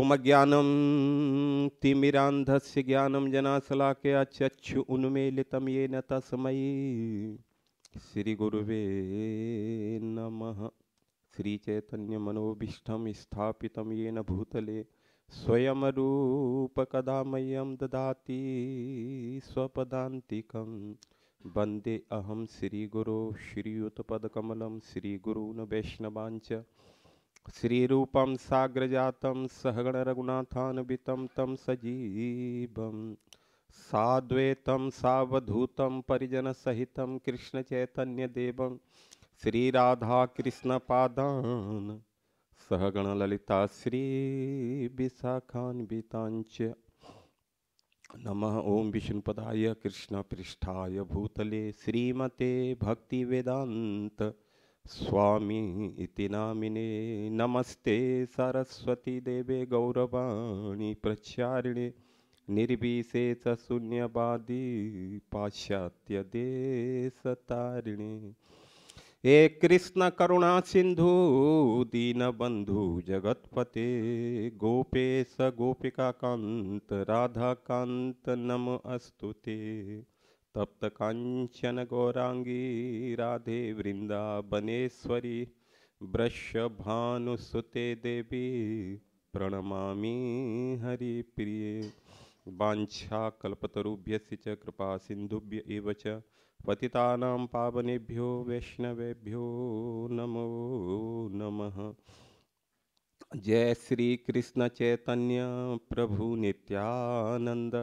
ओमज्ञानं तिमिरान्धस्य ज्ञानं जनासलाकया चक्षु उन्मेलितं येन श्री श्रीगुरुवे नमः श्रीचैतन्यमनोभीष्टं स्थापितं येन भूतले स्वयं रूपकदा मह्यं ददाति स्वपदान्तिकं वंदे अहम श्रीगुरो श्रीयुतपदकमलं श्रीगुरून् वैष्णवाञ्च साग्र श्रीरूपं साग्रजातं सहगणरघुनाथान्वितं तं सजीवं साद्वैतं सावधूतं परिजनसहितं ललिता श्री सहगणललिता नम ओं विष्णुपदा कृष्ण पृष्ठा भूतले श्रीमते वेदांत स्वामी इति नामिने नमस्ते सरस्वती देवे गौरवाणी प्रचारिणे निर्विशेष शून्यवादी पाश्चात्य तारिणे हे कृष्ण करुणा सिंधु दीनबंधु जगतपते गोपेश गोपिका कांत राधा कांत नम अस्तुते तप्त कांचन गौरांगी राधे वृंदावनेश्वरी भानुसुते देवी हरि प्रिय बांछा कल्पतरुभ्य कृपा सिंधुभ्य पति पावनेभ्यो वैष्णवेभ्यो नमो नमः जय श्री कृष्ण चैतन्य प्रभु नित्यानंद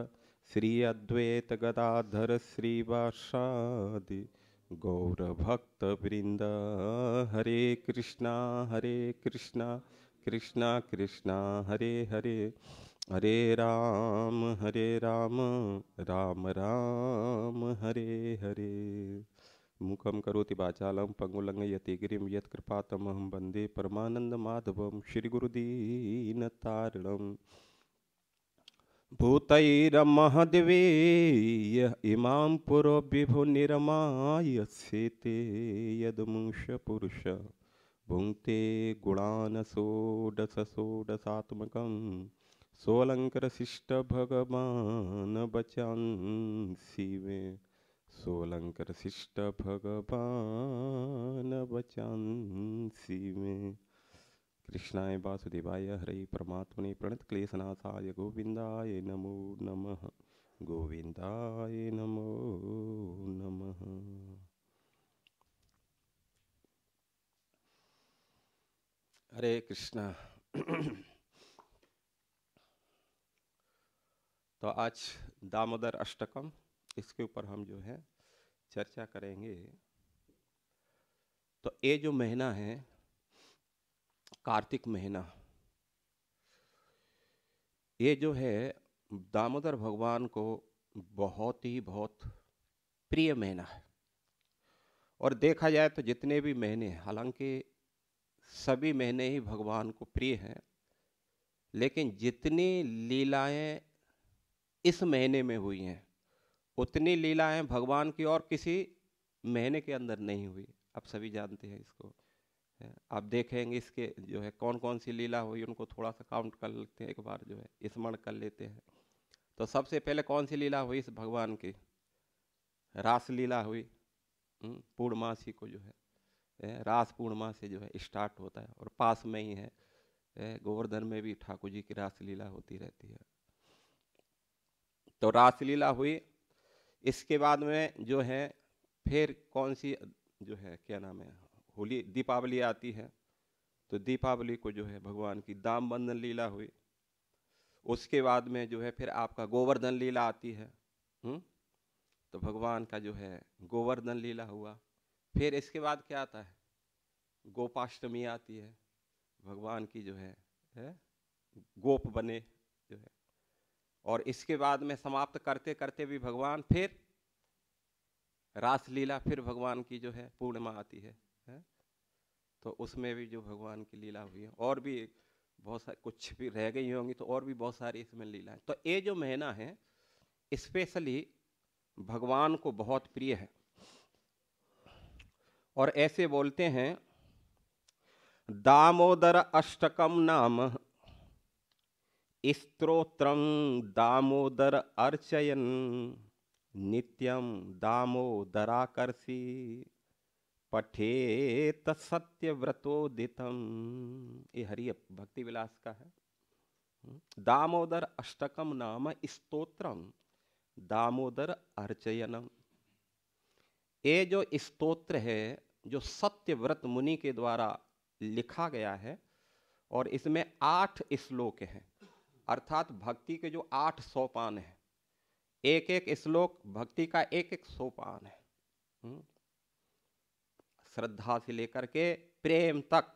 श्री अद्वैत गदाधर श्रीवासादि गौरभक्तवृन्द हरे कृष्णा हरे कृष्णा कृष्णा कृष्णा हरे हरे हरे राम हरे राम राम राम हरे हरे मुखम करोति वाचालम पंगुलंग यतिगिरिम यत्कृपातमहं वन्दे परमानन्दमाधवं श्रीगुरुदीनतारिणम् भूतरम य इमां पुरो विभुनिरमाय सेते यदमुष पुरुष भुङ्क्ते गुणान् षोडशोडशात्मकं सोलङ्करशिष्टभगवान् वचांसि मे सोलङ्करशिष्टभगवान् वचांसि मे कृष्णाय वासुदेवाय हरे परमात्मने क्लेशनाथाय गोविंदाय नमो नमः गोविंदाय नमो नमः हरे कृष्णा तो आज दामोदर अष्टकम इसके ऊपर हम जो है चर्चा करेंगे तो ये जो महीना है कार्तिक महीना ये जो है दामोदर भगवान को बहुत ही बहुत प्रिय महीना है और देखा जाए तो जितने भी महीने हालांकि सभी महीने ही भगवान को प्रिय हैं लेकिन जितनी लीलाएं इस महीने में हुई हैं उतनी लीलाएं भगवान की और किसी महीने के अंदर नहीं हुई आप सभी जानते हैं इसको आप देखेंगे इसके जो है कौन कौन सी लीला हुई उनको थोड़ा सा काउंट कर लेते हैं एक बार जो है स्मरण कर लेते हैं तो सबसे पहले कौन सी लीला हुई इस भगवान की रास लीला हुई हम्म, पूर्णमासी को जो है रास पूर्णमा से जो है स्टार्ट होता है और पास में ही है गोवर्धन में भी ठाकुर जी की रासलीला होती रहती है तो रासलीला हुई इसके बाद में जो है फिर कौन सी जो है क्या नाम है होली दीपावली आती है तो दीपावली को जो है भगवान की दाम बंधन लीला हुई उसके बाद में जो है फिर आपका गोवर्धन लीला आती है हुँ? हम्म? तो भगवान का जो है गोवर्धन लीला हुआ फिर इसके बाद क्या आता है गोपाष्टमी आती है भगवान की जो है, है? गोप बने जो है और इसके बाद में समाप्त करते करते भी भगवान फिर रासलीला फिर भगवान की जो है पूर्णिमा आती है है तो उसमें भी जो भगवान की लीला हुई है और भी बहुत सारी कुछ भी रह गई होंगी तो और भी बहुत सारी इसमें लीला है तो ये जो महीना है स्पेशली भगवान को बहुत प्रिय है और ऐसे बोलते हैं दामोदर अष्टकम नाम स्त्रोत्र दामोदर अर्चयन नित्यम दामोदराकर्षी पठेत सत्यव्रतोदितम ये हरि भक्ति विलास का है हम्म। दामोदर अष्टकम नाम स्त्रोत्र दामोदर अर्चयनम ये जो स्त्रोत्र है जो सत्य व्रत मुनि के द्वारा लिखा गया है और इसमें आठ श्लोक हैं अर्थात भक्ति के जो आठ सोपान हैं एक एक श्लोक भक्ति का एक एक सोपान है हम्म। श्रद्धा से लेकर के प्रेम तक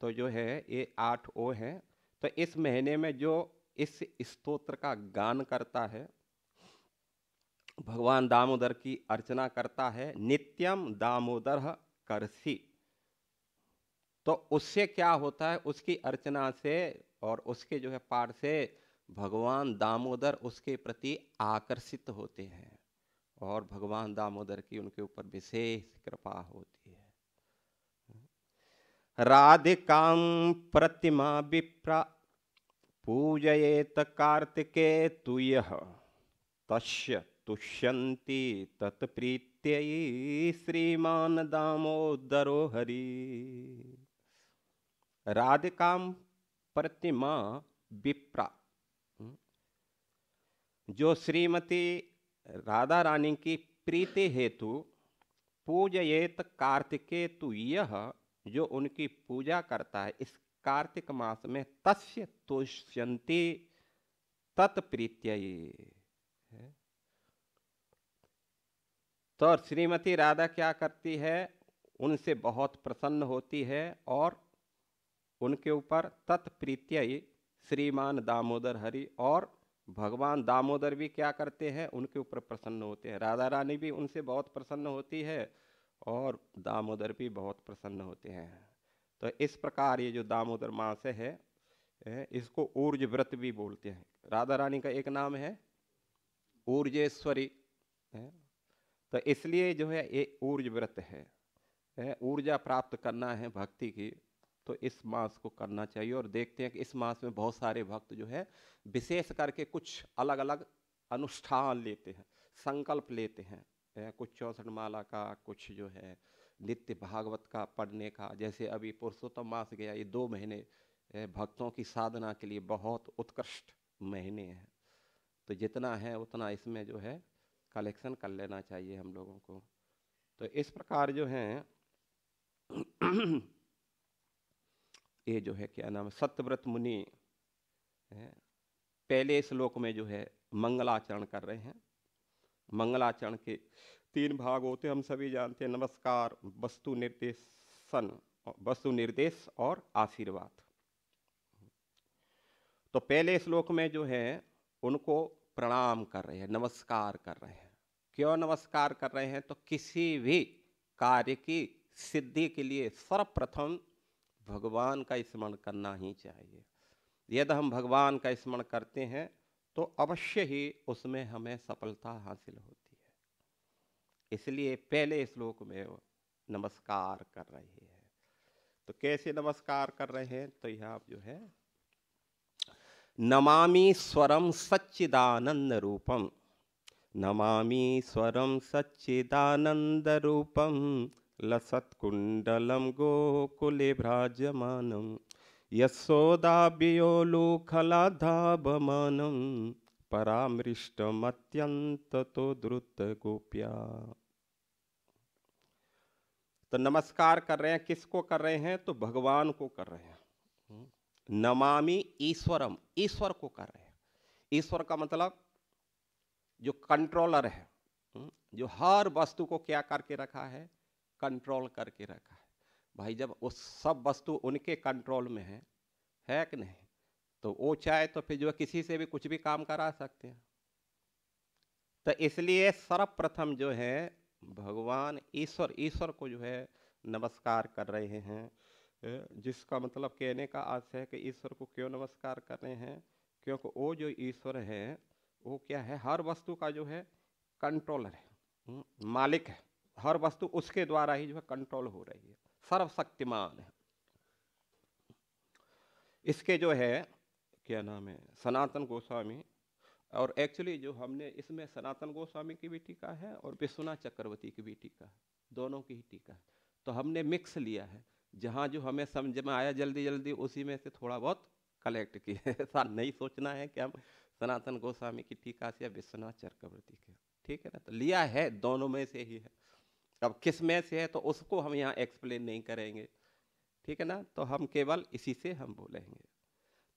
तो जो है ये आठ ओ है तो इस महीने में जो इस स्तोत्र का गान करता है भगवान दामोदर की अर्चना करता है नित्यम दामोदर करसी तो उससे क्या होता है उसकी अर्चना से और उसके जो है पाठ से भगवान दामोदर उसके प्रति आकर्षित होते हैं और भगवान दामोदर की उनके ऊपर विशेष कृपा होती है राधिकां प्रतिमा विप्रा पूजयेत कार्तिके तु तस्य तुष्यन्ति तत्प्रीत्ययी श्रीमान दामोदरो हरि राधिकां प्रतिमा विप्रा जो श्रीमती राधा रानी की प्रीति हेतु पूजयेत कार्तिके तु यह जो उनकी पूजा करता है इस कार्तिक मास में तस्य तुष्यंति तत्प्रीत्य तो श्रीमती राधा क्या करती है उनसे बहुत प्रसन्न होती है और उनके ऊपर तत्प्रीत्य श्रीमान दामोदर हरि और भगवान दामोदर भी क्या करते हैं उनके ऊपर प्रसन्न होते हैं राधा रानी भी उनसे बहुत प्रसन्न होती है और दामोदर भी बहुत प्रसन्न होते हैं तो इस प्रकार ये जो दामोदर मास है इसको ऊर्ज व्रत भी बोलते हैं राधा रानी का एक नाम है ऊर्जेश्वरी है तो इसलिए जो है ये ऊर्ज व्रत है ऊर्जा प्राप्त करना है भक्ति की तो इस मास को करना चाहिए और देखते हैं कि इस मास में बहुत सारे भक्त जो है विशेष करके कुछ अलग अलग अनुष्ठान लेते हैं संकल्प लेते हैं कुछ चौसठ माला का कुछ जो है नित्य भागवत का पढ़ने का जैसे अभी पुरुषोत्तम मास गया ये दो महीने भक्तों की साधना के लिए बहुत उत्कृष्ट महीने हैं तो जितना है उतना इसमें जो है कलेक्शन कर लेना चाहिए हम लोगों को तो इस प्रकार जो है ये जो है क्या नाम सत्यव्रत मुनि पहले श्लोक में जो है मंगलाचरण कर रहे हैं मंगलाचरण के तीन भाग होते हम सभी जानते हैं नमस्कार वस्तु निर्देशन वस्तु निर्देश और आशीर्वाद तो पहले श्लोक में जो है उनको प्रणाम कर रहे हैं नमस्कार कर रहे हैं क्यों नमस्कार कर रहे हैं तो किसी भी कार्य की सिद्धि के लिए सर्वप्रथम भगवान का स्मरण करना ही चाहिए यदि हम भगवान का स्मरण करते हैं तो अवश्य ही उसमें हमें सफलता हासिल होती है इसलिए पहले श्लोक इस में नमस्कार कर रहे हैं तो कैसे नमस्कार कर रहे हैं तो यह आप जो है नमामि स्वरम सच्चिदानंद रूपम नमामि स्वरम सच्चिदानंद रूपम लसत्कुण्डलं गोकुले भ्राजमानं तो द्रुत गोप्या तो नमस्कार कर रहे हैं किसको कर रहे हैं तो भगवान को कर रहे हैं नमामि ईश्वरम ईश्वर को कर रहे हैं ईश्वर का मतलब जो कंट्रोलर है जो हर वस्तु को क्या करके रखा है कंट्रोल करके रखा है भाई जब उस सब वस्तु उनके कंट्रोल में है है कि नहीं तो वो चाहे तो फिर जो है किसी से भी कुछ भी काम करा सकते हैं तो इसलिए सर्वप्रथम जो है भगवान ईश्वर ईश्वर को जो है नमस्कार कर रहे हैं जिसका मतलब कहने का आशय है कि ईश्वर को क्यों नमस्कार कर रहे हैं क्योंकि वो जो ईश्वर है वो क्या है हर वस्तु का जो है कंट्रोलर है हम्म, मालिक है हर वस्तु उसके द्वारा ही जो है कंट्रोल हो रही है सर्वशक्तिमान है इसके जो है क्या नाम है सनातन गोस्वामी और एक्चुअली जो हमने इसमें सनातन गोस्वामी की भी टीका है और विश्वनाथ चक्रवर्ती की भी टीका है दोनों की ही टीका है तो हमने मिक्स लिया है जहाँ जो हमें समझ में आया जल्दी जल्दी उसी में से थोड़ा बहुत कलेक्ट किया है ऐसा नहीं सोचना है कि हम सनातन गोस्वामी की टीका से या विश्वनाथ चक्रवर्ती के ठीक है ना तो लिया है दोनों में से ही है अब किस में से है तो उसको हम यहाँ एक्सप्लेन नहीं करेंगे ठीक है ना तो हम केवल इसी से हम बोलेंगे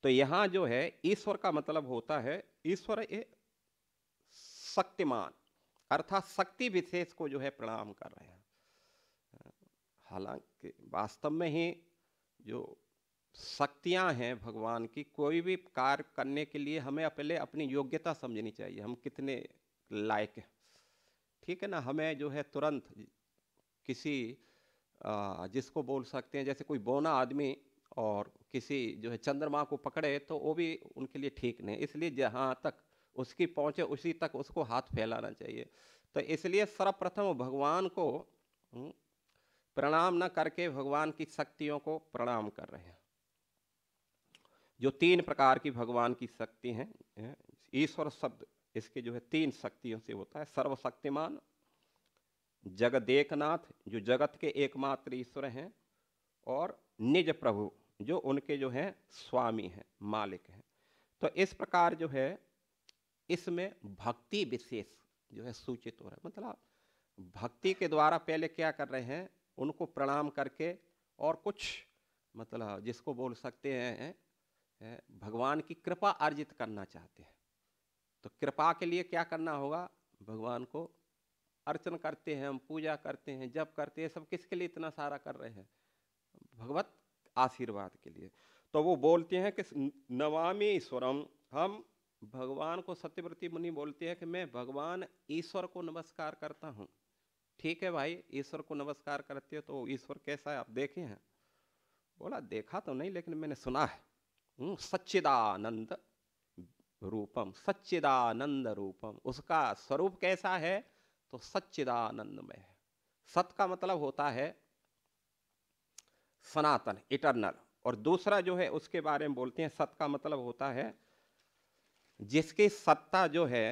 तो यहाँ जो है ईश्वर का मतलब होता है ईश्वर ये शक्तिमान अर्थात शक्ति विशेष को जो है प्रणाम कर रहे हैं हालांकि वास्तव में ही जो शक्तियाँ हैं भगवान की कोई भी कार्य करने के लिए हमें पहले अपनी योग्यता समझनी चाहिए हम कितने लायक हैं ठीक है ना हमें जो है तुरंत किसी जिसको बोल सकते हैं जैसे कोई बोना आदमी और किसी जो है चंद्रमा को पकड़े तो वो भी उनके लिए ठीक नहीं इसलिए जहाँ तक उसकी पहुँचे उसी तक उसको हाथ फैलाना चाहिए तो इसलिए सर्वप्रथम भगवान को हम्म, प्रणाम न करके भगवान की शक्तियों को प्रणाम कर रहे हैं जो तीन प्रकार की भगवान की शक्ति हैं ईश्वर शब्द इसके जो है तीन शक्तियों से होता है सर्वशक्तिमान जगदेकनाथ जो जगत के एकमात्र ईश्वर हैं और निज प्रभु जो उनके जो हैं स्वामी हैं मालिक हैं तो इस प्रकार जो है इसमें भक्ति विशेष जो है सूचित हो रहा है मतलब भक्ति के द्वारा पहले क्या कर रहे हैं उनको प्रणाम करके और कुछ मतलब जिसको बोल सकते हैं भगवान की कृपा अर्जित करना चाहते हैं तो कृपा के लिए क्या करना होगा भगवान को अर्चन करते हैं हम पूजा करते हैं जप करते हैं सब किसके लिए इतना सारा कर रहे हैं भगवत आशीर्वाद के लिए तो वो बोलते हैं कि नवामी ईश्वरम हम भगवान को सत्यव्रती मुनि बोलते हैं कि मैं भगवान ईश्वर को नमस्कार करता हूँ ठीक है भाई ईश्वर को नमस्कार करते हो तो ईश्वर कैसा है आप देखे हैं बोला देखा तो नहीं लेकिन मैंने सुना है हम्म, सच्चिदानंद रूपम सच्चिदानंद रूपम उसका स्वरूप कैसा है तो सच्चिदानंदमय है सत का मतलब होता है सनातन इटरनल और दूसरा जो है उसके बारे में बोलते हैं सत का मतलब होता है जिसकी सत्ता जो है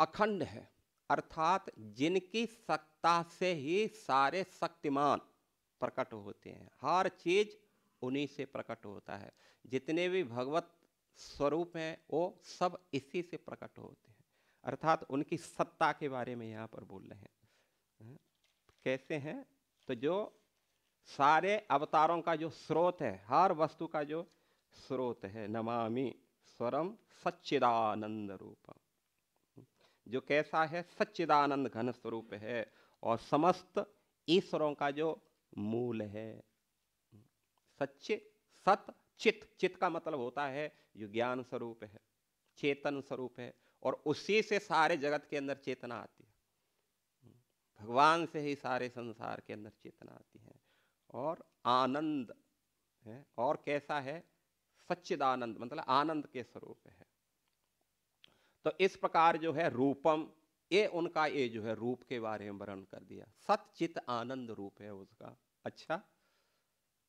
अखंड है अर्थात जिनकी सत्ता से ही सारे शक्तिमान प्रकट होते हैं हर चीज उन्हीं से प्रकट होता है जितने भी भगवत स्वरूप हैं वो सब इसी से प्रकट होते हैं अर्थात उनकी सत्ता के बारे में यहाँ पर बोल रहे हैं हाँ। कैसे हैं तो जो सारे अवतारों का जो स्रोत है हर वस्तु का जो स्रोत है नमामि स्वरम सच्चिदानंद रूप जो कैसा है सच्चिदानंद घन स्वरूप है और समस्त ईश्वरों का जो मूल है सच्चे सत चित चित का मतलब होता है जो ज्ञान स्वरूप है चेतन स्वरूप है और उसी से सारे जगत के अंदर चेतना आती है भगवान से ही सारे संसार के अंदर चेतना आती है और आनंद है और कैसा है सच्चिदानंद मतलब आनंद के स्वरूप है तो इस प्रकार जो है रूपम ये उनका ये जो है रूप के बारे में वर्णन कर दिया सचित आनंद रूप है उसका अच्छा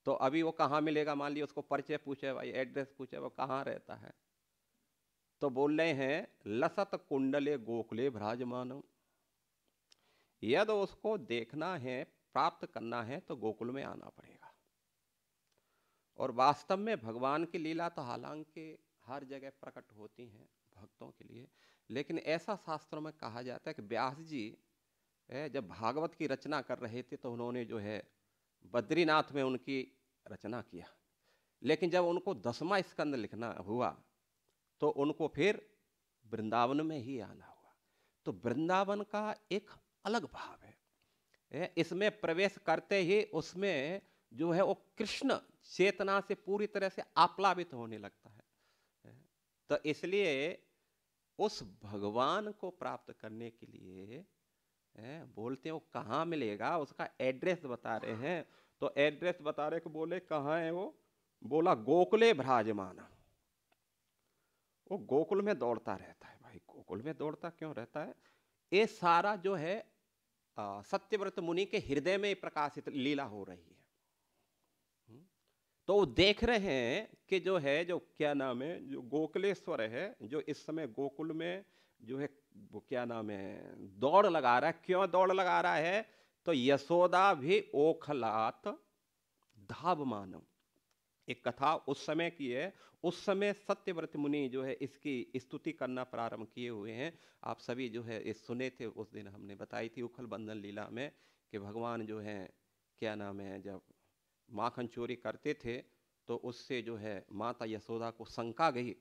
तो अभी वो कहाँ मिलेगा मान लिया उसको परिचय पूछे भाई एड्रेस पूछे वो कहाँ रहता है तो बोल रहे हैं लसत कुंडले गोखले भ्राजमान यदि उसको देखना है प्राप्त करना है तो गोकुल में आना पड़ेगा और वास्तव में भगवान की लीला तो हालांकि हर जगह प्रकट होती हैं भक्तों के लिए लेकिन ऐसा शास्त्रों में कहा जाता है कि व्यास जी जब भागवत की रचना कर रहे थे तो उन्होंने जो है बद्रीनाथ में उनकी रचना किया लेकिन जब उनको दसवा स्कंद लिखना हुआ तो उनको फिर वृंदावन में ही आना हुआ तो वृंदावन का एक अलग भाव है इसमें प्रवेश करते ही उसमें जो है वो कृष्ण चेतना से पूरी तरह से आप्लावित होने लगता है तो इसलिए उस भगवान को प्राप्त करने के लिए है, बोलते हैं वो कहाँ मिलेगा उसका एड्रेस बता रहे हैं तो एड्रेस बता रहे को बोले कहाँ है वो बोला गोकले भ्राजमाना वो गोकुल में दौड़ता रहता है भाई गोकुल में दौड़ता क्यों रहता है ये सारा जो है सत्यव्रत मुनि के हृदय में प्रकाशित लीला हो रही है हम्म? तो वो देख रहे हैं कि जो है जो क्या नाम है जो गोकुलेश्वर है जो इस समय गोकुल में जो है वो क्या नाम है दौड़ लगा रहा है क्यों दौड़ लगा रहा है तो यशोदा भी ओखलात धाव मानव एक कथा उस समय की है उस समय सत्यव्रत मुनि जो है इसकी स्तुति करना प्रारंभ किए हुए हैं आप सभी जो है ये सुने थे उस दिन हमने बताई थी उखल बंधन लीला में कि भगवान जो है क्या नाम है जब माखन चोरी करते थे तो उससे जो है माता यशोदा को शंका गई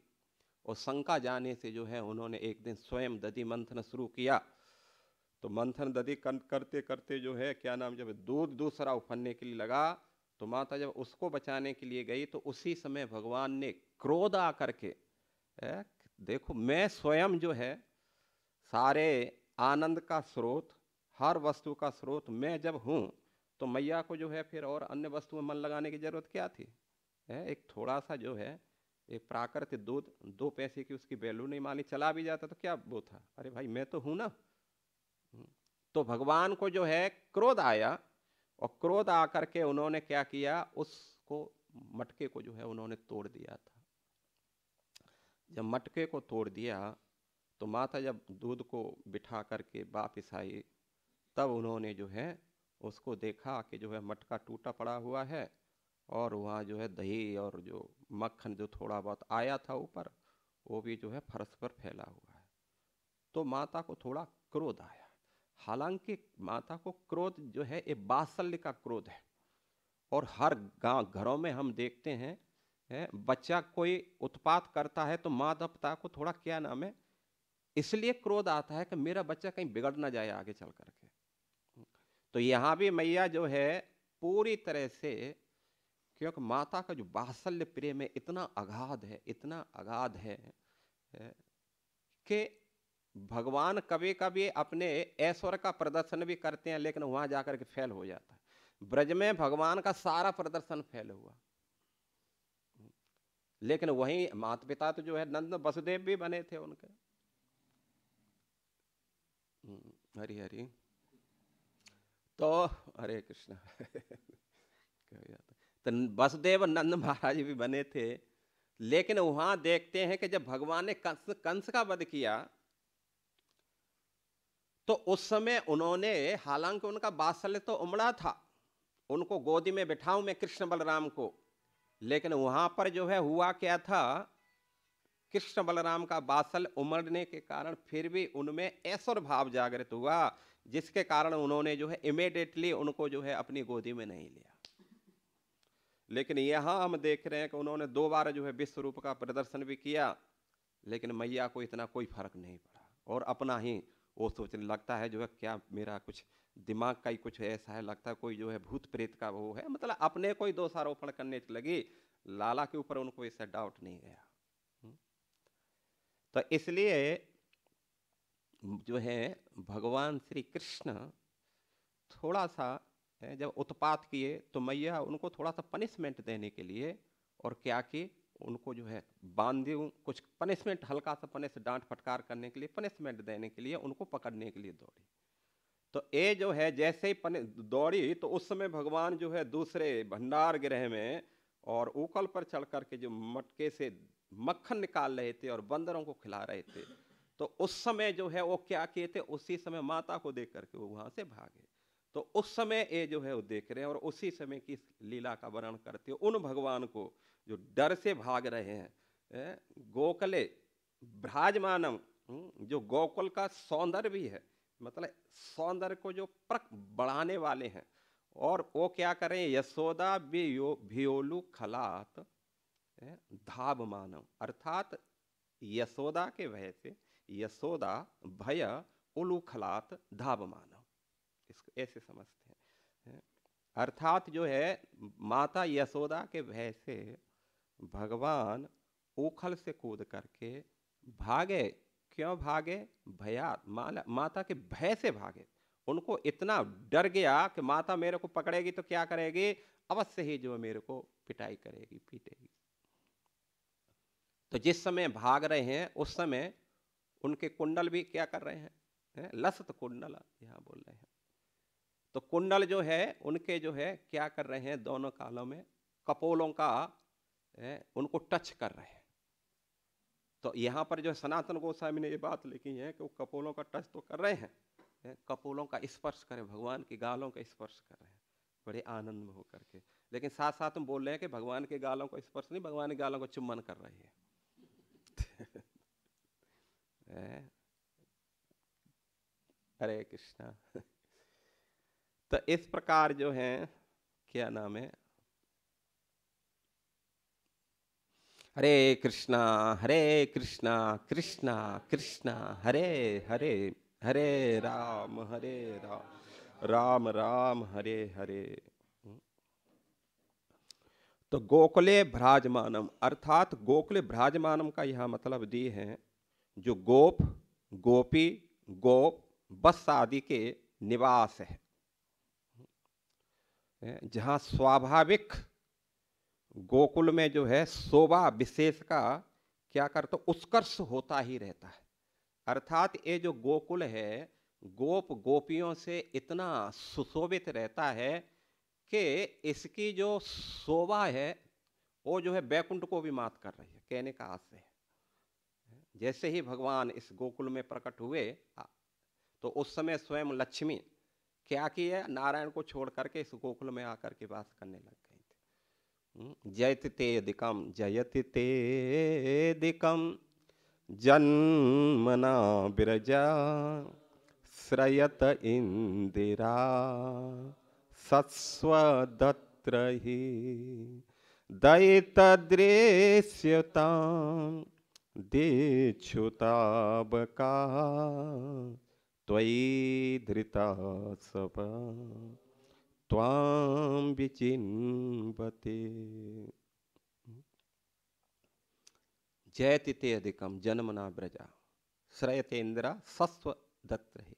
और शंका जाने से जो है उन्होंने एक दिन स्वयं दधि मंथन शुरू किया तो मंथन दधि करते करते जो है क्या नाम जब दूध दूसरा उफनने के लिए लगा तो माता जब उसको बचाने के लिए गई तो उसी समय भगवान ने क्रोध आ करके देखो मैं स्वयं जो है सारे आनंद का स्रोत हर वस्तु का स्रोत मैं जब हूँ तो मैया को जो है फिर और अन्य वस्तु में मन लगाने की जरूरत क्या थी है एक थोड़ा सा जो है एक प्राकृतिक दूध दो पैसे की उसकी वैल्यू नहीं मानी चला भी जाता तो क्या वो था अरे भाई मैं तो हूँ ना तो भगवान को जो है क्रोध आया और क्रोध आकर के उन्होंने क्या किया उसको मटके को जो है उन्होंने तोड़ दिया था जब मटके को तोड़ दिया तो माता जब दूध को बिठा करके वापिस आई तब उन्होंने जो है उसको देखा कि जो है मटका टूटा पड़ा हुआ है और वहाँ जो है दही और जो मक्खन जो थोड़ा बहुत आया था ऊपर वो भी जो है फर्श पर फैला हुआ है तो माता को थोड़ा क्रोध आया हालांकि माता को क्रोध जो है ये बासल्य का क्रोध है और हर गांव घरों में हम देखते हैं है, बच्चा कोई उत्पात करता है तो माता पिता को थोड़ा क्या नाम है इसलिए क्रोध आता है कि मेरा बच्चा कहीं बिगड़ ना जाए आगे चल करके तो यहाँ भी मैया जो है पूरी तरह से क्योंकि माता का जो बासल्य प्रेम है इतना अगाध है इतना अगाध है, है कि भगवान कभी कभी अपने ऐश्वर्य का प्रदर्शन भी करते हैं लेकिन वहां जाकर के फेल हो जाता है ब्रज में भगवान का सारा प्रदर्शन फेल हुआ लेकिन वही माता पिता तो जो है नंद वसुदेव भी बने थे उनके हम्म, हरी हरी तो हरे कृष्ण तो वसुदेव नंद महाराज भी बने थे लेकिन वहां देखते हैं कि जब भगवान ने कंस कंस का वध किया तो उस समय उन्होंने हालांकि उनका बासल्य तो उमड़ा था उनको गोदी में बिठाऊं मैं कृष्ण बलराम को लेकिन वहां पर जो है हुआ क्या था कृष्ण बलराम का बासल उमड़ने के कारण फिर भी उनमें ऐसर भाव जागृत हुआ जिसके कारण उन्होंने जो है इमेडिएटली उनको जो है अपनी गोदी में नहीं लिया लेकिन यहाँ हम देख रहे हैं कि उन्होंने दो बार जो है विश्व रूप का प्रदर्शन भी किया लेकिन मैया को इतना कोई फर्क नहीं पड़ा और अपना ही वो सोचने लगता है जो है क्या मेरा कुछ दिमाग का ही कुछ ऐसा है लगता है कोई जो है भूत प्रेत का वो है मतलब अपने को ही दोषारोपण करने लगी लाला के ऊपर उनको ऐसा डाउट नहीं गया हम्म। तो इसलिए जो है भगवान श्री कृष्ण थोड़ा सा जब उत्पात किए तो मैया उनको थोड़ा सा पनिशमेंट देने के लिए और क्या कि उनको जो है बांध दे कुछ पनिशमेंट हल्का सा पनिश डांट फटकार करने के लिए पनिशमेंट देने के लिए उनको पकड़ने के लिए दौड़ी तो ये जो है जैसे ही दौड़ी तो उस समय भगवान जो है दूसरे भंडार गृह में और उकल पर चढ़ करके जो मटके से मक्खन निकाल रहे थे और बंदरों को खिला रहे थे तो उस समय जो है वो क्या किए थे उसी समय माता को देख करके वो वहाँ से भागे तो उस समय ये जो है वो देख रहे हैं और उसी समय की लीला का वर्णन करते हो उन भगवान को जो डर से भाग रहे हैं गोकले भ्राजमानम हम्म, जो गोकुल का सौंदर्य भी है मतलब सौंदर्य को जो प्रक बढ़ाने वाले हैं और वो क्या करें यशोदा भियो भियोलु खलात धाब मानव अर्थात यशोदा के भय से यशोदा भय उलू खलात धाब मानव इसको ऐसे समझते हैं अर्थात जो है माता यशोदा के भय से भगवान ओखल से कूद करके भागे क्यों भागे भया माता के भय से भागे उनको इतना डर गया कि माता मेरे को पकड़ेगी तो क्या करेगी अवश्य ही जो मेरे को पिटाई करेगी पीटेगी तो जिस समय भाग रहे हैं उस समय उनके कुंडल भी क्या कर रहे हैं लसत कुंडल यहाँ बोल रहे हैं तो कुंडल जो है उनके जो है क्या कर रहे हैं दोनों कालों में कपोलों का ए, उनको टच कर रहे हैं तो यहाँ पर जो सनातन गोस्वामी ने ये बात लिखी है कि वो कपोलों का टच तो कर रहे हैं ए, कपोलों का स्पर्श करें भगवान की गालों का स्पर्श कर रहे हैं बड़े आनंद में होकर के लेकिन साथ साथ हम बोल रहे हैं कि भगवान के गालों को स्पर्श नहीं भगवान के गालों को चुम्बन कर रही है अरे कृष्णा तो इस प्रकार जो है क्या नाम है हरे कृष्णा हरे कृष्णा कृष्णा कृष्णा हरे हरे हरे राम हरे राम राम राम हरे हरे तो गोखले भ्राजमानम अर्थात गोखले भ्राजमानम का यह मतलब दी है जो गोप गोपी गोप बस आदि के निवास है जहाँ स्वाभाविक गोकुल में जो है शोभा विशेष का क्या करते तो उत्कर्ष होता ही रहता है अर्थात ये जो गोकुल है गोप गोपियों से इतना सुशोभित रहता है कि इसकी जो शोभा है वो जो है बैकुंठ को भी मात कर रही है कहने का आशय है जैसे ही भगवान इस गोकुल में प्रकट हुए तो उस समय स्वयं लक्ष्मी क्या किए नारायण को छोड़ करके इस गोकुल में आकर के बात करने लग गए थे हम्म, जयत ते दिकम जयत ते दिकम जन्मना बिरजा श्रयत इंदिरा सत्स्वदत्र ही दीक्षुताब का त्वयि धृता सपा त्वां विचिन्वते जयति ते अधिकम जन्मना ब्रजा श्रयते इंदिरा सस्व दत्त है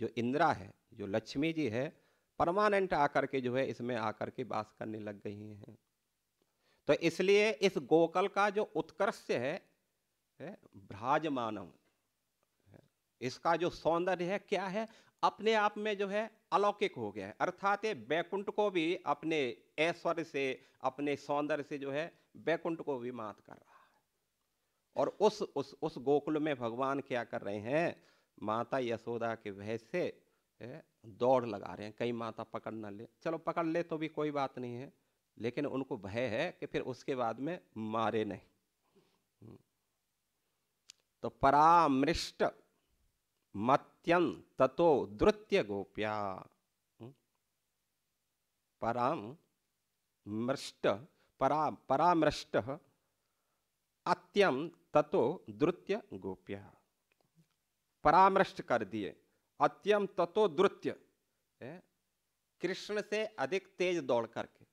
जो इंदिरा है जो लक्ष्मी जी है परमानेंट आकर के जो है इसमें आकर के बास करने लग गई हैं तो इसलिए इस गोकल का जो उत्कर्ष है, है भ्राज मानव इसका जो सौंदर्य है क्या है अपने आप में जो है अलौकिक हो गया है अर्थात ये बैकुंठ को भी अपने ऐश्वर्य से अपने सौंदर्य से जो है बैकुंठ को भी मात कर रहा है और उस उस उस गोकुल में भगवान क्या कर रहे हैं माता यशोदा के वह से दौड़ लगा रहे हैं कई माता पकड़ ना ले चलो पकड़ ले तो भी कोई बात नहीं है लेकिन उनको भय है कि फिर उसके बाद में मारे नहीं हम्म। तो परामृष्ट मत्यन ततो द्रुत्य गोप्या पराम मृष्ट परा परामृष्ट अत्यम ततो द्रुत्य गोप्या परामृष्ट कर दिए अत्यम ततो द्रुत्य कृष्ण से अधिक तेज दौड़ करके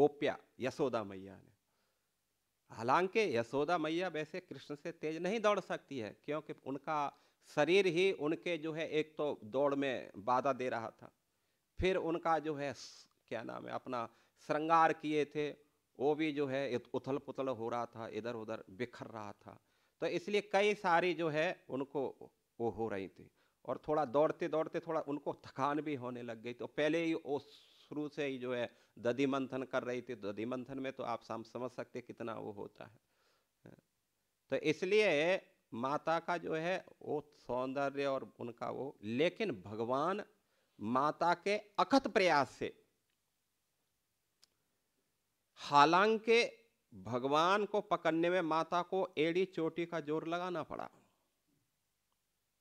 गोप्या यशोदा मैया ने हालांकि यशोदा मैया वैसे कृष्ण से तेज नहीं दौड़ सकती है क्योंकि उनका शरीर ही उनके जो है एक तो दौड़ में बाधा दे रहा था फिर उनका जो है क्या नाम है अपना श्रृंगार किए थे वो भी जो है उथल पुथल हो रहा था इधर उधर बिखर रहा था तो इसलिए कई सारी जो है उनको वो हो रही थी और थोड़ा दौड़ते दौड़ते थोड़ा उनको थकान भी होने लग गई तो पहले ही वो शुरू से ही जो है दधि मंथन कर रही थी दधि मंथन में तो आप समझ सकते कितना वो होता है हाँ। तो इसलिए माता का जो है वो सौंदर्य और उनका वो लेकिन भगवान माता के अखत प्रयास से हालांकि भगवान को पकड़ने में माता को एड़ी चोटी का जोर लगाना पड़ा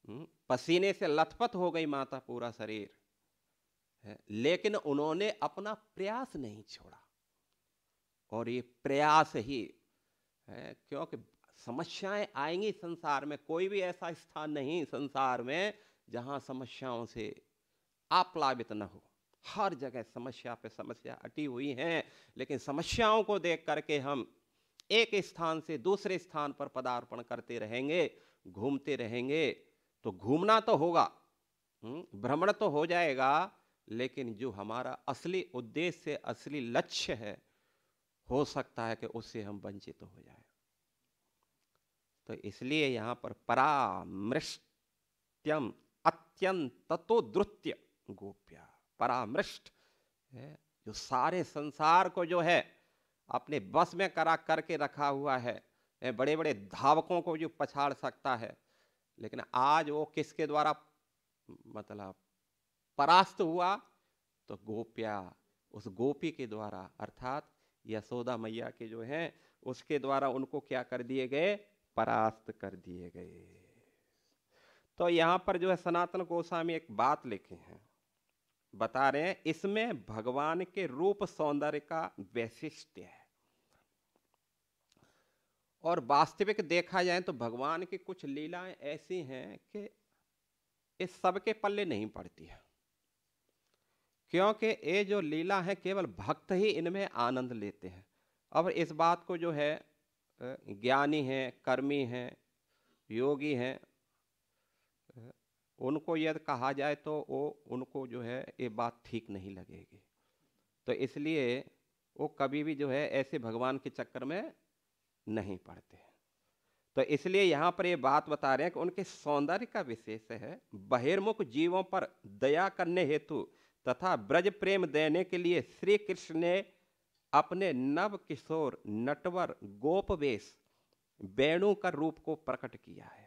हम्म, पसीने से लथपथ हो गई माता पूरा शरीर लेकिन उन्होंने अपना प्रयास नहीं छोड़ा और ये प्रयास ही है क्योंकि समस्याएं आएंगी संसार में कोई भी ऐसा स्थान नहीं संसार में जहां समस्याओं से आप लाभित न हो हर जगह समस्या पे समस्या अटी हुई हैं लेकिन समस्याओं को देख करके हम एक स्थान से दूसरे स्थान पर पदार्पण करते रहेंगे घूमते रहेंगे तो घूमना तो होगा हम्म, भ्रमण तो हो जाएगा लेकिन जो हमारा असली उद्देश्य असली लक्ष्य है हो सकता है कि उससे हम वंचित तो हो जाए तो इसलिए यहाँ पर परामृष्ट्यम तो द्रुत्य गोप्या परामृष्ट जो सारे संसार को जो है अपने बस में करा करके रखा हुआ है बड़े बड़े धावकों को जो पछाड़ सकता है लेकिन आज वो किसके द्वारा मतलब परास्त हुआ तो गोप्या उस गोपी के द्वारा अर्थात यशोदा मैया के जो हैं उसके द्वारा उनको क्या कर दिए गए परास्त कर दिए गए तो यहाँ पर जो है सनातन गोस्वामी एक बात लिखे हैं बता रहे हैं इसमें भगवान के रूप सौंदर्य का वैशिष्ट्य है और वास्तविक देखा जाए तो भगवान की कुछ लीलाएं ऐसी हैं कि इस सबके पल्ले नहीं पड़ती है क्योंकि ये जो लीला है केवल भक्त ही इनमें आनंद लेते हैं अब इस बात को जो है ज्ञानी हैं कर्मी हैं योगी हैं उनको यदि कहा जाए तो वो उनको जो है ये बात ठीक नहीं लगेगी तो इसलिए वो कभी भी जो है ऐसे भगवान के चक्कर में नहीं पड़ते तो इसलिए यहाँ पर ये बात बता रहे हैं कि उनके सौंदर्य का विशेष है बहिर्मुख जीवों पर दया करने हेतु तथा ब्रज प्रेम देने के लिए श्री कृष्ण ने अपने नव किशोर नटवर गोपवेश वेणु का रूप को प्रकट किया है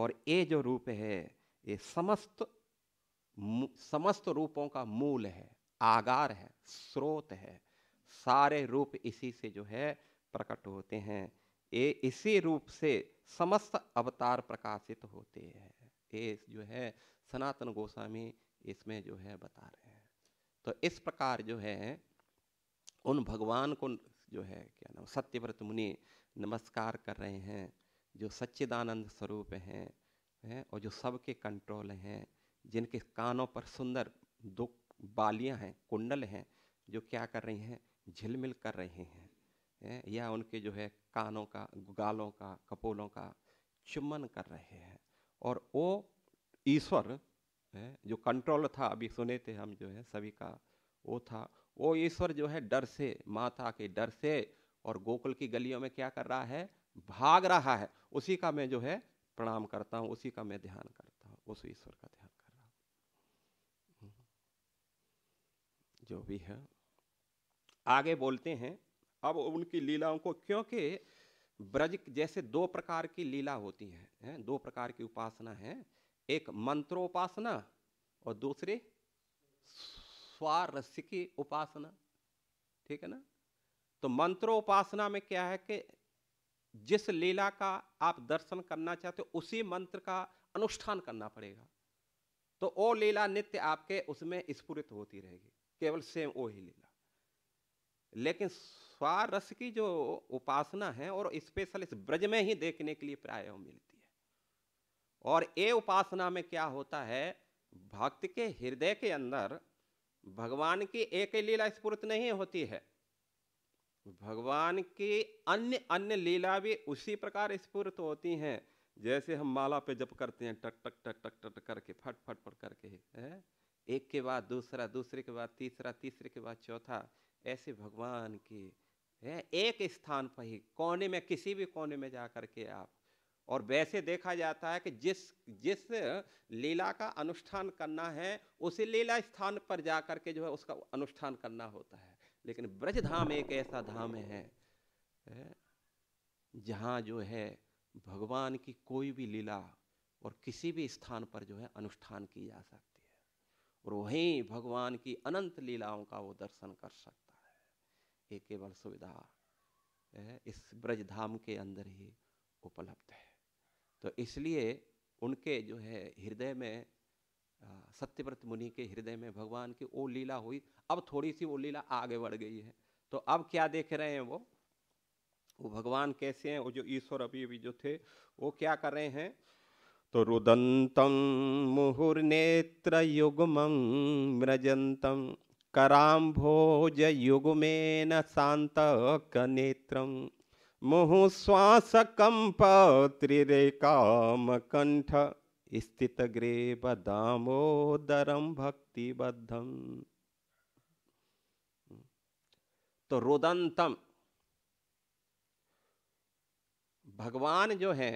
और ये जो रूप है ये समस्त समस्त रूपों का मूल है आगार है स्रोत है सारे रूप इसी से जो है प्रकट होते हैं ये इसी रूप से समस्त अवतार प्रकाशित होते हैं ये जो है सनातन गोस्वामी इसमें जो है बता रहे हैं तो इस प्रकार जो है उन भगवान को जो है क्या नाम सत्यव्रत मुनि नमस्कार कर रहे हैं जो सच्चिदानंद स्वरूप हैं है, और जो सबके कंट्रोल हैं जिनके कानों पर सुंदर दो बालियां हैं कुंडल हैं जो क्या कर रही हैं झिलमिल कर रहे हैं है? या उनके जो है कानों का गालों का कपोलों का चुम्बन कर रहे हैं और वो ईश्वर है जो कंट्रोल था अभी सुने थे हम जो है सभी का वो था वो ईश्वर जो है डर से माता के डर से और गोकुल की गलियों में क्या कर रहा है भाग रहा है उसी का मैं जो है प्रणाम करता हूँ उसी का मैं ध्यान करता हूँ उस ईश्वर का ध्यान कर रहा हूँ हम्म। जो भी है आगे बोलते हैं अब उनकी लीलाओं को क्योंकि ब्रज जैसे दो प्रकार की लीला होती है, है दो प्रकार की उपासना है एक मंत्रोपासना और दूसरे स्वारस्य की उपासना ठीक है ना तो मंत्रो उपासना में क्या है कि जिस लीला का आप दर्शन करना चाहते हो उसी मंत्र का अनुष्ठान करना पड़ेगा तो ओ लीला नित्य आपके उसमें स्फुरित होती रहेगी केवल सेम ओ ही लीला लेकिन स्वारस की जो उपासना है और स्पेशल इस ब्रज में ही देखने के लिए प्राय मिलती है और ए उपासना में क्या होता है भक्त के हृदय के अंदर भगवान की एक लीला स्फूर्त नहीं होती है भगवान की अन्य अन्य लीला भी उसी प्रकार स्फूर्त होती हैं जैसे हम माला पे जप करते हैं टक टक टक टक टक करके फट फट फट करके है एक के बाद दूसरा दूसरे के बाद तीसरा तीसरे के बाद चौथा ऐसे भगवान की है एक स्थान पर ही कोने में किसी भी कोने में जा करके आप और वैसे देखा जाता है कि जिस जिस लीला का अनुष्ठान करना है उसी लीला स्थान पर जा करके जो है उसका अनुष्ठान करना होता है लेकिन ब्रज धाम एक ऐसा धाम है जहाँ जो है भगवान की कोई भी लीला और किसी भी स्थान पर जो है अनुष्ठान की जा सकती है और वहीं भगवान की अनंत लीलाओं का वो दर्शन कर सकता है ये केवल सुविधा इस ब्रज धाम के अंदर ही उपलब्ध है तो इसलिए उनके जो है हृदय में सत्यव्रत मुनि के हृदय में भगवान की वो लीला हुई अब थोड़ी सी वो लीला आगे बढ़ गई है तो अब क्या देख रहे हैं वो वो भगवान कैसे हैं वो जो ईश्वर अभी अभी जो थे वो क्या कर रहे हैं तो रुदंतम नेत्र युगम मृजंतम कराम्भोज युगमेन शांत कनेत्रम मुहु श्वास कंप त्रिरेकाम कंठ स्थित ग्रे बदामोदरम भक्ति बद्धम तो रोदंतम भगवान जो है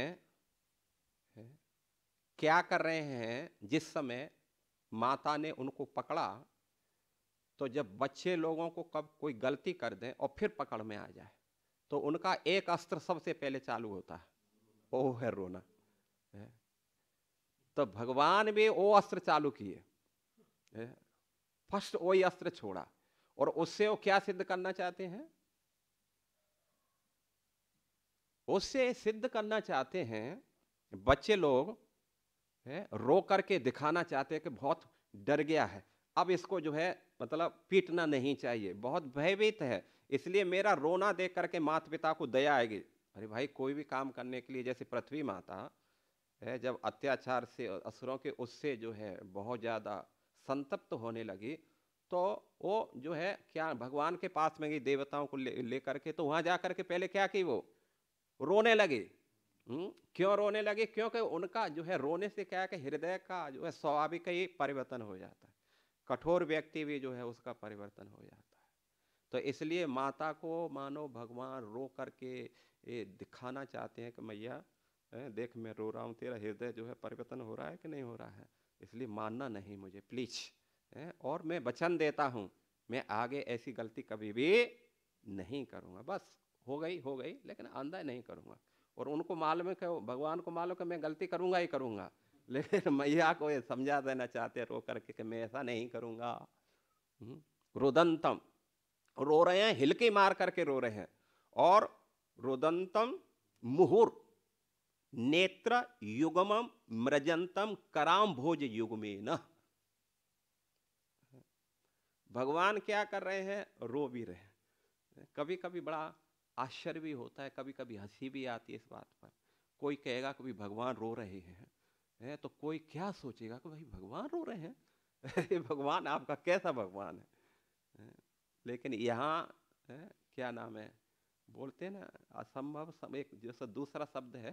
क्या कर रहे हैं जिस समय माता ने उनको पकड़ा तो जब बच्चे लोगों को कब कोई गलती कर दें और फिर पकड़ में आ जाए तो उनका एक अस्त्र सबसे पहले चालू होता है वो है रोना तो भगवान भी वो अस्त्र चालू किए फर्स्ट वही अस्त्र छोड़ा और उससे वो क्या सिद्ध करना चाहते हैं उससे सिद्ध करना चाहते हैं बच्चे लोग है, रो करके दिखाना चाहते हैं कि बहुत डर गया है अब इसको जो है मतलब पीटना नहीं चाहिए बहुत भयभीत है इसलिए मेरा रोना देख करके माता पिता को दया आएगी अरे भाई कोई भी काम करने के लिए जैसे पृथ्वी माता है जब अत्याचार से असुरों के उससे जो है बहुत ज़्यादा संतप्त होने लगी तो वो जो है क्या भगवान के पास में गई देवताओं को ले ले करके तो वहाँ जा करके पहले क्या की वो रोने लगी हुँ? हम्म, क्यों रोने लगी क्योंकि उनका जो है रोने से क्या है कि हृदय का जो है स्वाभाविक ही परिवर्तन हो जाता है कठोर व्यक्ति भी जो है उसका परिवर्तन हो जाता है तो इसलिए माता को मानो भगवान रो करके ये दिखाना चाहते हैं कि मैया देख मैं रो रहा हूँ तेरा हृदय जो है परिवर्तन हो रहा है कि नहीं हो रहा है इसलिए मानना नहीं मुझे प्लीज और मैं वचन देता हूँ मैं आगे ऐसी गलती कभी भी नहीं करूँगा बस हो गई हो गई लेकिन आंदा नहीं करूँगा और उनको मालूम है कि भगवान को मालूम है मैं गलती करूँगा ही करूँगा लेकिन मैया को ये समझा देना चाहते रो करके कि मैं ऐसा नहीं करूँगा हम्म, रुदंतम रो रहे हैं हिलके मार करके रो रहे हैं और रोदंतम मुहुर नेत्र युगम मृजंतम कराम भोज युग में न भगवान क्या कर रहे हैं रो भी रहे हैं कभी कभी बड़ा आश्चर्य भी होता है कभी कभी हंसी भी आती है इस बात पर कोई कहेगा कभी भगवान रो रहे हैं है तो कोई क्या सोचेगा कि भाई भगवान रो रहे हैं भगवान आपका कैसा भगवान है लेकिन यहाँ क्या नाम है बोलते हैं ना असंभव सम, एक जैसा दूसरा शब्द है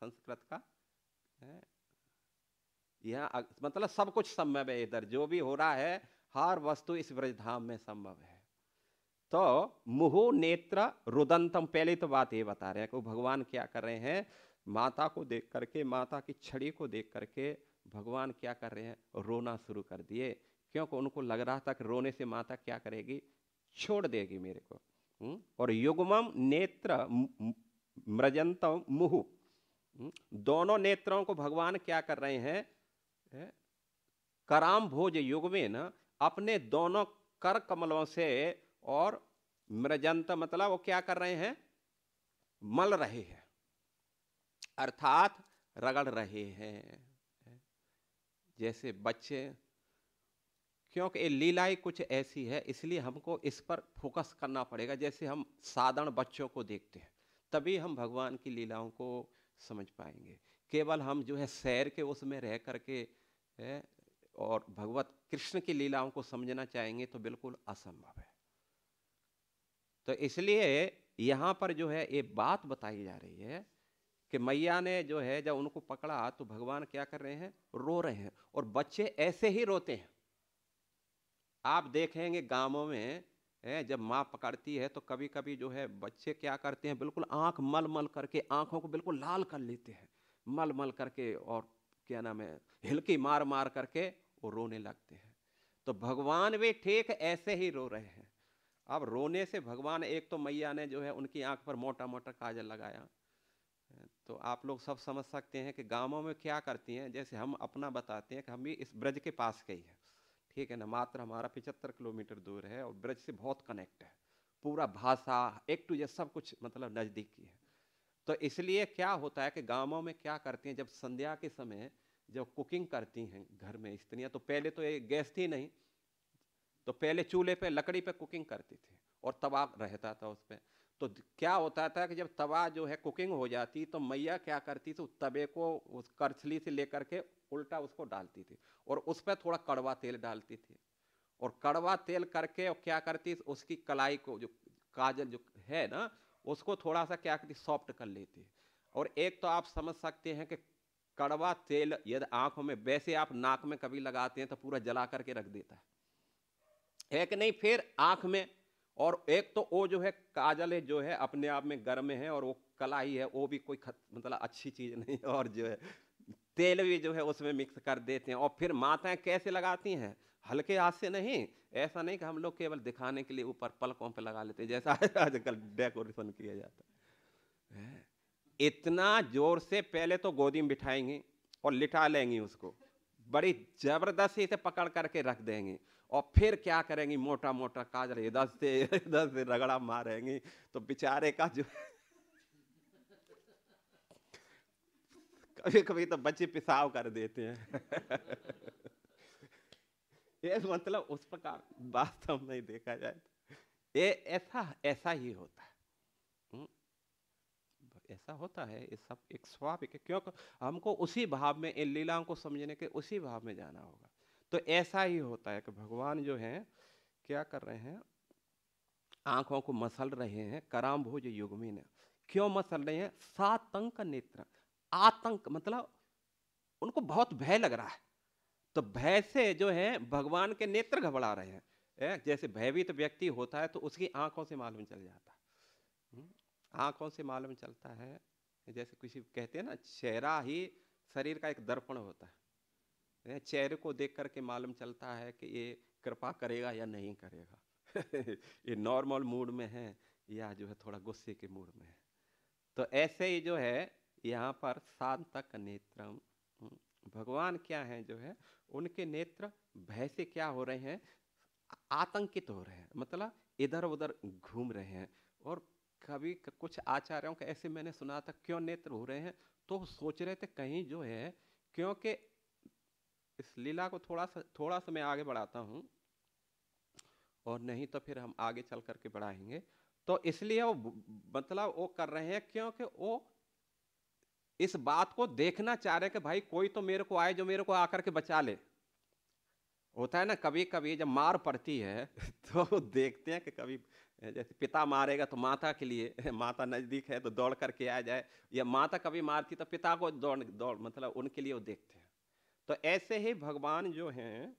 संस्कृत का है? यहाँ मतलब सब कुछ संभव है इधर जो भी हो रहा है हर वस्तु इस ब्रजधाम में संभव है तो मुह नेत्र रुदंतम पहले तो बात ये बता रहे हैं कि भगवान क्या कर रहे हैं माता को देख करके माता की छड़ी को देख करके भगवान क्या कर रहे हैं रोना शुरू कर दिए क्योंकि उनको लग रहा था कि रोने से माता क्या करेगी छोड़ देगी मेरे को हम्म? और युगमम नेत्र मृजंतम मुहु हम्म? दोनों नेत्रों को भगवान क्या कर रहे हैं कराम भोज युग में न अपने दोनों कर कमलों से और मृजंत मतलब वो क्या कर रहे हैं मल रहे हैं अर्थात रगड़ रहे हैं जैसे बच्चे क्योंकि ये कुछ ऐसी है इसलिए हमको इस पर फोकस करना पड़ेगा जैसे हम साधारण बच्चों को देखते हैं तभी हम भगवान की लीलाओं को समझ पाएंगे केवल हम जो है सैर के उसमें रह करके है और भगवत कृष्ण की लीलाओं को समझना चाहेंगे तो बिल्कुल असंभव है तो इसलिए यहाँ पर जो है ये बात बताई जा रही है कि मैया ने जो है जब उनको पकड़ा तो भगवान क्या कर रहे हैं रो रहे हैं और बच्चे ऐसे ही रोते हैं आप देखेंगे गांवों में है जब माँ पकड़ती है तो कभी कभी जो है बच्चे क्या करते हैं बिल्कुल आँख मल मल करके आँखों को बिल्कुल लाल कर लेते हैं मल मल करके और क्या नाम है हिलकी मार मार करके वो रोने लगते हैं तो भगवान भी ठीक ऐसे ही रो रहे हैं अब रोने से भगवान एक तो मैया ने जो है उनकी आंख पर मोटा मोटा काजल लगाया तो आप लोग सब समझ सकते हैं कि गांवों में क्या करती हैं जैसे हम अपना बताते हैं कि हम भी इस ब्रज के पास गई हैं ठीक है ना मात्र हमारा पिचहत्तर किलोमीटर दूर है और ब्रज से बहुत कनेक्ट है पूरा भाषा एक टू ये सब कुछ मतलब नज़दीकी है तो इसलिए क्या होता है कि गांवों में क्या करती हैं जब संध्या के समय जब कुकिंग करती हैं घर में स्त्रियाँ तो पहले तो ये गैस थी नहीं तो पहले चूल्हे पे लकड़ी पे कुकिंग करती थी और तवा रहता था उस पर तो क्या होता था कि जब तवा जो है कुकिंग हो जाती तो मैया क्या करती थी उस तवे को उस करछली से लेकर के उल्टा उसको डालती थी और उस पर थोड़ा कड़वा तेल डालती थी और कड़वा तेल करके और क्या करती उसकी कलाई को जो काजल जो है ना उसको थोड़ा सा क्या करती सॉफ्ट कर लेती और एक तो आप समझ सकते हैं कि कड़वा तेल यदि आंखों में वैसे आप नाक में कभी लगाते हैं तो पूरा जला करके रख देता है एक नहीं फिर आंख में और एक तो वो जो है काजल है जो है अपने आप में गर्म है और वो कलाई है वो भी कोई मतलब अच्छी चीज़ नहीं और जो है तेल भी जो है उसमें मिक्स कर देते हैं और फिर माताएं कैसे लगाती हैं हल्के हाथ से नहीं ऐसा नहीं कि हम लोग केवल दिखाने के लिए ऊपर पलकों पर लगा लेते हैं जैसा आजकल डेकोरेशन किया जाता है इतना जोर से पहले तो गोदी में बिठाएंगे और लिटा लेंगी उसको बड़ी जबरदस्ती से पकड़ करके रख देंगे और फिर क्या करेंगी मोटा मोटा काजल इधर से इधर से रगड़ा मारेंगी तो बेचारे का जो कभी कभी तो बच्चे पिसाव कर देते हैं ये मतलब उस प्रकार वास्तव में देखा जाए तो। ये ऐसा ऐसा ही होता है हम्म। ऐसा होता है ये सब एक स्वाभाविक है क्योंकि हमको उसी भाव में इन लीलाओं को समझने के उसी भाव में जाना होगा तो ऐसा ही होता है कि भगवान जो है क्या कर रहे हैं आंखों को मसल रहे हैं कराम भोज युग में क्यों मसल रहे हैं सातंक नेत्र आतंक मतलब उनको बहुत भय लग रहा है तो भय से जो है भगवान के नेत्र घबरा रहे हैं जैसे भयभीत व्यक्ति होता है तो उसकी आंखों से मालूम चल जाता है हम्म? आंखों से मालूम चलता है जैसे किसी कहते हैं ना चेहरा ही शरीर का एक दर्पण होता है चेहरे को देख करके मालूम चलता है कि ये कृपा करेगा या नहीं करेगा ये नॉर्मल मूड में है या जो है थोड़ा गुस्से के मूड में है तो ऐसे ही जो है यहाँ पर शांतक नेत्रम हम्म, भगवान क्या है जो है उनके नेत्र भय से क्या हो रहे हैं आतंकित हो रहे हैं मतलब इधर उधर घूम रहे हैं और कभी कुछ आचार्यों के ऐसे मैंने सुना था क्यों नेत्र हो रहे हैं तो सोच रहे थे कहीं जो है क्योंकि इस लीला को थोड़ा सा थोड़ा सा मैं आगे बढ़ाता हूँ और नहीं तो फिर हम आगे चल करके बढ़ाएंगे तो इसलिए वो मतलब वो कर रहे हैं क्योंकि वो इस बात को देखना चाह रहे कि भाई कोई तो मेरे को आए जो मेरे को आकर के बचा ले होता है ना कभी कभी जब मार पड़ती है तो देखते हैं कि कभी जैसे पिता मारेगा तो माता के लिए माता नज़दीक है तो दौड़ करके आ जाए या माता कभी मारती तो पिता को दौड़ दौड़ मतलब उनके लिए वो देखते हैं तो ऐसे ही भगवान जो हैं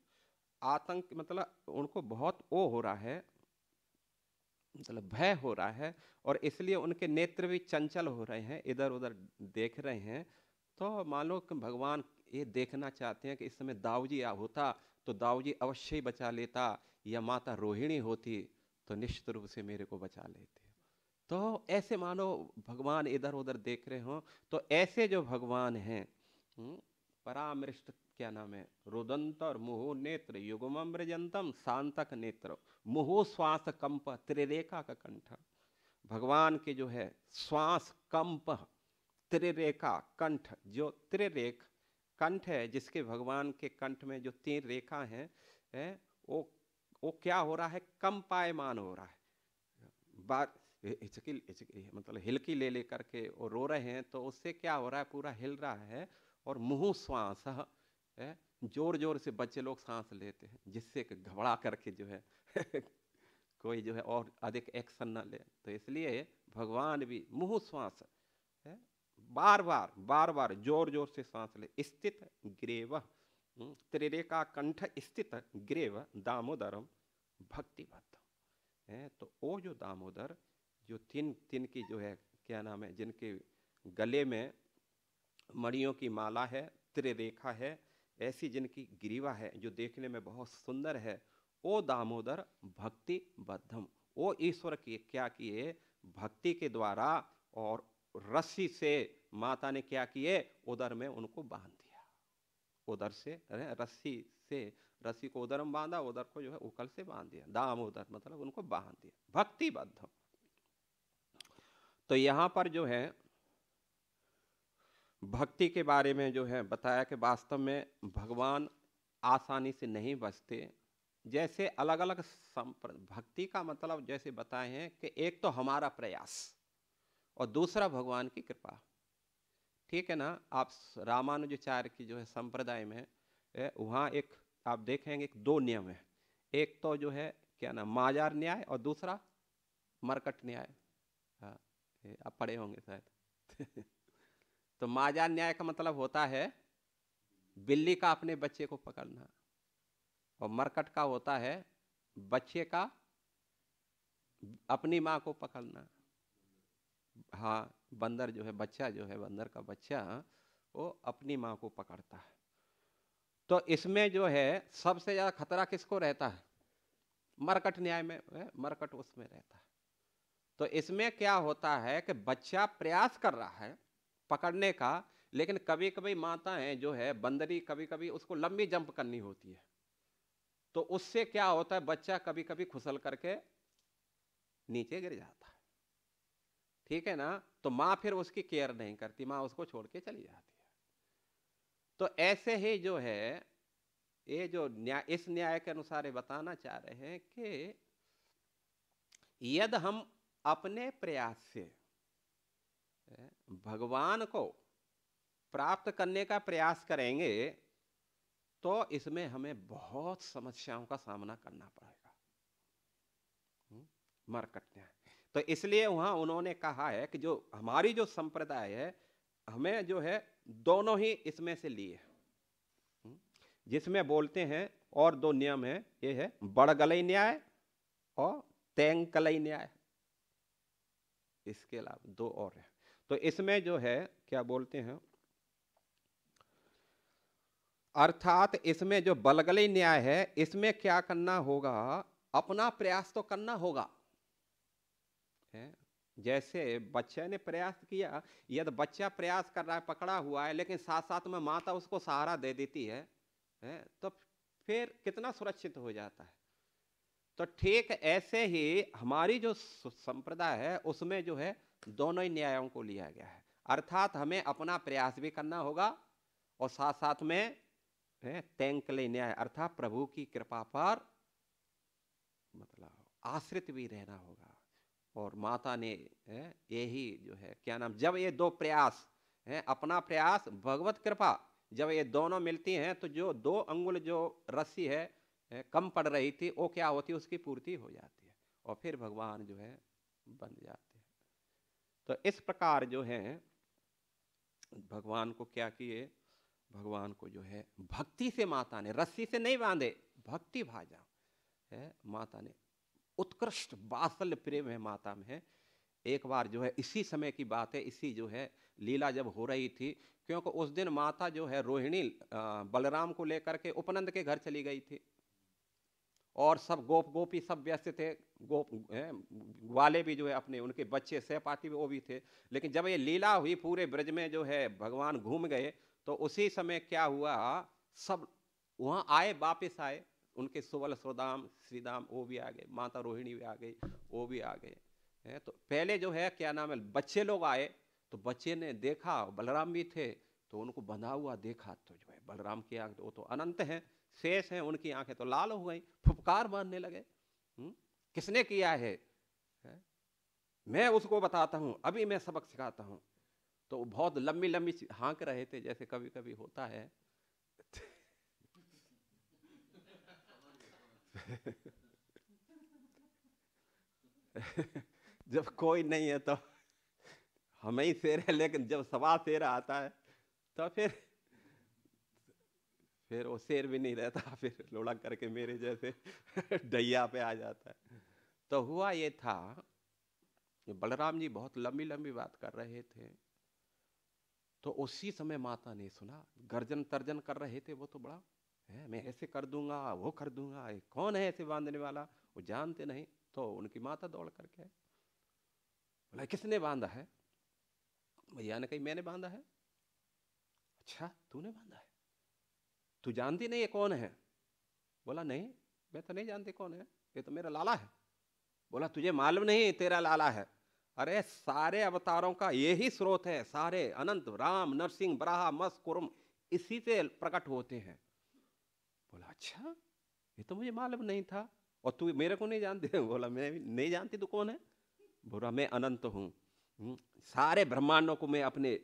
आतंक मतलब उनको बहुत ओ हो रहा है मतलब भय हो रहा है और इसलिए उनके नेत्र भी चंचल हो रहे हैं इधर उधर देख रहे हैं तो मान लो कि भगवान ये देखना चाहते हैं कि इस समय दाऊजी होता तो दाऊजी अवश्य ही बचा लेता या माता रोहिणी होती तो निश्चित रूप से मेरे को बचा लेते तो ऐसे मानो भगवान इधर उधर देख रहे हों तो ऐसे जो भगवान हैं हम्म, परामृष्ट क्या नाम है रुदंत और नेत्र युगम मृजंतम सांतक नेत्र मोहो श्वास कंप त्रिरेखा का कंठ भगवान के जो है श्वास कंप त्रिरेखा कंठ जो त्रिरेख कंठ है जिसके भगवान के कंठ में जो तीन रेखा है, है वो वो क्या हो रहा है कम पायमान हो रहा है बात हिचकी हिचकी मतलब हिलकी ले ले करके वो रो रहे हैं तो उससे क्या हो रहा है पूरा हिल रहा है और मुँह श्वास है जोर जोर से बच्चे लोग सांस लेते हैं जिससे कि घबरा करके जो है कोई जो है और अधिक एक्शन ना ले तो इसलिए भगवान भी मुंह श्वास बार बार बार बार जोर जोर से सांस ले स्थित ग्रेव त्रिरेखा कंठ स्थित ग्रेव दामोदरम भक्ति भक्तम है तो वो जो दामोदर जो तीन तीन की जो है क्या नाम है जिनके गले में मणियों की माला है त्रिरेखा है ऐसी जिनकी गिरीवा है जो देखने में बहुत सुंदर है ओ दामोदर भक्ति बद्धम ओ ईश्वर की क्या किए भक्ति के द्वारा और रस्सी से माता ने क्या किए उधर में उनको बांध दिया उधर से रस्सी से रस्सी को उधर में बांधा उधर को जो है उकल से बांध दिया दामोदर मतलब उनको बांध दिया भक्ति बद्धम तो यहाँ पर जो है भक्ति के बारे में जो है बताया कि वास्तव में भगवान आसानी से नहीं बचते जैसे अलग अलग संप्र भक्ति का मतलब जैसे बताए हैं कि एक तो हमारा प्रयास और दूसरा भगवान की कृपा ठीक है ना आप रामानुजाचार्य की जो है संप्रदाय में वहाँ एक आप देखेंगे एक दो नियम है एक तो जो है क्या ना माजार न्याय और दूसरा मरकट न्याय हाँ, आप पढ़े होंगे शायद तो माजा न्याय का मतलब होता है बिल्ली का अपने बच्चे को पकड़ना और मरकट का होता है बच्चे का अपनी माँ को पकड़ना हाँ बंदर जो है बच्चा जो है बंदर का बच्चा वो अपनी माँ को पकड़ता है तो इसमें जो है सबसे ज़्यादा खतरा किसको रहता है मरकट न्याय में मरकट उसमें रहता है तो इसमें क्या होता है कि बच्चा प्रयास कर रहा है पकड़ने का लेकिन कभी कभी माताएं जो है बंदरी कभी कभी उसको लंबी जंप करनी होती है तो उससे क्या होता है बच्चा कभी कभी खुसल करके नीचे गिर जाता है ठीक है ना तो माँ फिर उसकी केयर नहीं करती माँ उसको छोड़ के चली जाती है तो ऐसे ही जो है ये जो न्याय इस न्याय के अनुसार बताना चाह रहे हैं कि यद हम अपने प्रयास से भगवान को प्राप्त करने का प्रयास करेंगे तो इसमें हमें बहुत समस्याओं का सामना करना पड़ेगा हम्म, मरकटना तो इसलिए वहां उन्होंने कहा है कि जो हमारी जो संप्रदाय है हमें जो है दोनों ही इसमें से लिए हम्म, जिसमें बोलते हैं और दो नियम है ये है बड़गलई न्याय और तेंगकलई न्याय इसके अलावा दो और हैं तो इसमें जो है क्या बोलते हैं अर्थात इसमें जो बलगली न्याय है इसमें क्या करना होगा अपना प्रयास तो करना होगा है? जैसे बच्चे ने प्रयास किया यदि बच्चा प्रयास कर रहा है पकड़ा हुआ है लेकिन साथ साथ में माता उसको सहारा दे देती है, है? तो फिर कितना सुरक्षित हो जाता है तो ठीक ऐसे ही हमारी जो संप्रदाय है उसमें जो है दोनों ही न्यायों को लिया गया है अर्थात हमें अपना प्रयास भी करना होगा और साथ साथ में तैंकले न्याय अर्थात प्रभु की कृपा पर मतलब आश्रित भी रहना होगा और माता ने यही जो है क्या नाम जब ये दो प्रयास हैं अपना प्रयास भगवत कृपा जब ये दोनों मिलती हैं तो जो दो अंगुल जो रस्सी है, है कम पड़ रही थी वो क्या होती है उसकी पूर्ति हो जाती है और फिर भगवान जो है बन जाते तो इस प्रकार जो है भगवान को क्या किए भगवान को जो है भक्ति से माता ने रस्सी से नहीं बांधे भक्ति भाजा है माता ने उत्कृष्ट बासल प्रेम है माता में है एक बार जो है इसी समय की बात है इसी जो है लीला जब हो रही थी क्योंकि उस दिन माता जो है रोहिणी बलराम को लेकर के उपनंद के घर चली गई थी और सब गोप गोपी सब व्यस्त थे गोप ग्वाले भी जो है अपने उनके बच्चे सहपाठी वो भी थे लेकिन जब ये लीला हुई पूरे ब्रज में जो है भगवान घूम गए तो उसी समय क्या हुआ सब वहाँ आए वापस आए उनके सुवल सुदाम श्रीदाम वो भी आ गए माता रोहिणी भी आ गई वो भी आ गए हैं तो पहले जो है क्या नाम है बच्चे लोग आए तो बच्चे ने देखा बलराम भी थे तो उनको बंधा हुआ देखा तो जो है बलराम किया वो तो अनंत है शेष हैं उनकी आंखें तो लाल हो गई फुपकार मारने लगे हम्म? किसने किया है? मैं उसको बताता हूँ अभी मैं सबक सिखाता हूँ तो बहुत लंबी लंबी हाँक रहे थे जैसे कभी कभी होता है जब कोई नहीं है तो हम ही शेर है लेकिन जब सवा शेर आता है तो फिर फिर वो शेर भी नहीं रहता फिर लोड़ा करके मेरे जैसे डैया पे आ जाता है तो हुआ ये था बलराम जी बहुत लंबी लंबी बात कर रहे थे तो उसी समय माता ने सुना गर्जन तर्जन कर रहे थे वो तो बड़ा है मैं ऐसे कर दूंगा वो कर दूंगा कौन है ऐसे बांधने वाला वो जानते नहीं तो उनकी माता दौड़ करके बोला किसने बांधा है भैया ने कही मैंने बांधा है अच्छा तूने बांधा है तू जानती नहीं ये कौन है बोला नहीं मैं तो नहीं जानती कौन है ये तो मेरा लाला है बोला तुझे मालूम नहीं तेरा लाला है अरे सारे अवतारों का यही स्रोत है सारे अनंत राम नरसिंह ब्राह मस कुरुम इसी से प्रकट होते हैं बोला अच्छा ये तो मुझे मालूम नहीं था और तू मेरे को नहीं जानते बोला मैं भी नहीं जानती तू कौन है बोला मैं अनंत हूँ हम्म, सारे ब्रह्मांडों को मैं अपने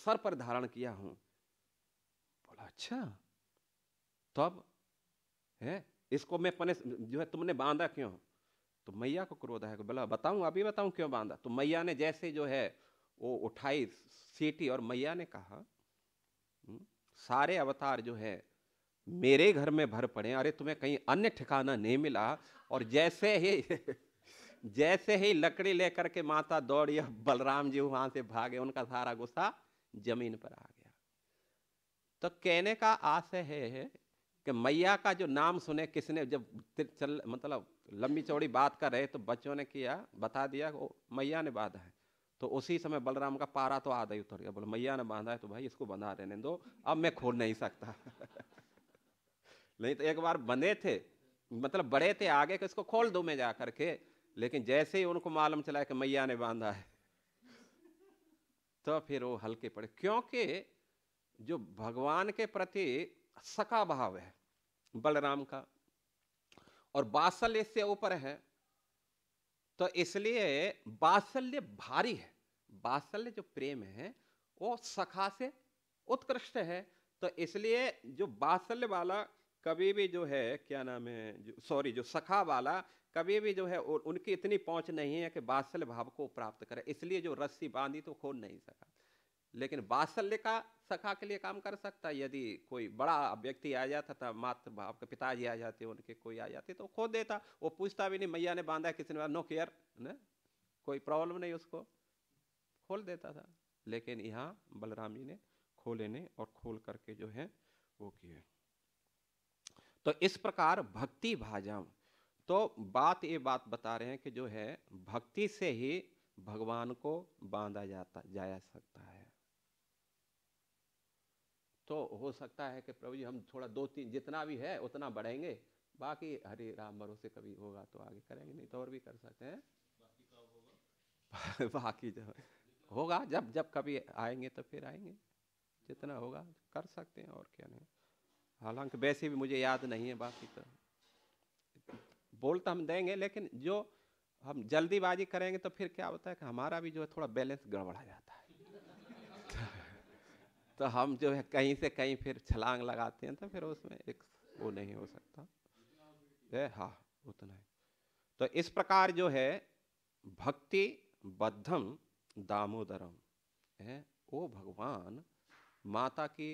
सर पर धारण किया हूँ बोला अच्छा तो अब है इसको मैं पनिश जो है तुमने बांधा क्यों तो मैया को क्रोध है बोला बताऊं अभी बताऊं क्यों बांधा तो मैया ने जैसे जो है वो उठाई सीटी और मैया ने कहा हम्म, सारे अवतार जो है मेरे घर में भर पड़े अरे तुम्हें कहीं अन्य ठिकाना नहीं मिला और जैसे ही जैसे ही लकड़ी लेकर के माता दौड़ी बलराम जी वहां से भागे उनका सारा गुस्सा जमीन पर आ गया तो कहने का आशय है कि मैया का जो नाम सुने किसने जब चल मतलब लंबी चौड़ी बात कर रहे तो बच्चों ने किया बता दिया वो मैया ने बांधा है तो उसी समय बलराम का पारा तो आधा ही उतर गया बोले मैया ने बांधा है तो भाई इसको बंधा रहने दो अब मैं खोल नहीं सकता नहीं तो एक बार बंधे थे मतलब बड़े थे आगे कि इसको खोल दो मैं जा करके लेकिन जैसे ही उनको मालूम चला कि मैया ने बांधा है तो फिर वो हल्के पड़े क्योंकि जो भगवान के प्रति सका भाव है बलराम का और बासल्य इससे ऊपर है तो इसलिए बासल्य भारी है बासल्य जो प्रेम है वो सखा से उत्कृष्ट है तो इसलिए जो बासल्य वाला कभी भी जो है क्या नाम है सॉरी जो सखा वाला कभी भी जो है उनकी इतनी पहुंच नहीं है कि बासल्य भाव को प्राप्त करे इसलिए जो रस्सी बांधी तो खोल नहीं सका लेकिन बासल्य का सखा के लिए काम कर सकता है यदि कोई बड़ा व्यक्ति आ जाता था मात्र बाप के पिताजी आ जाते उनके कोई आ जाते तो खो देता वो पूछता भी नहीं मैया ने बांधा किसी ने नो केयर न कोई प्रॉब्लम नहीं उसको खोल देता था लेकिन यहाँ बलराम जी ने ने और खोल करके जो है वो किए तो इस प्रकार भक्ति भाजम तो बात ये बात बता रहे हैं कि जो है भक्ति से ही भगवान को बांधा जाता जाया सकता है तो हो सकता है कि प्रभु जी हम थोड़ा दो तीन जितना भी है उतना बढ़ेंगे बाकी हरे राम भरोसे कभी होगा तो आगे करेंगे नहीं तो और भी कर सकते हैं बाकी, जब होगा जब जब कभी आएंगे तो फिर आएंगे जितना होगा कर सकते हैं और क्या नहीं हालांकि वैसे भी मुझे याद नहीं है बाकी तो बोल तो हम देंगे लेकिन जो हम जल्दीबाजी करेंगे तो फिर क्या होता है कि हमारा भी जो है थोड़ा बैलेंस गड़बड़ा जाता है तो हम जो है कहीं से कहीं फिर छलांग लगाते हैं तो फिर उसमें एक वो नहीं हो सकता हाँ उतना है तो इस प्रकार जो है भक्ति बद्धम दामोदरम है ओ भगवान माता की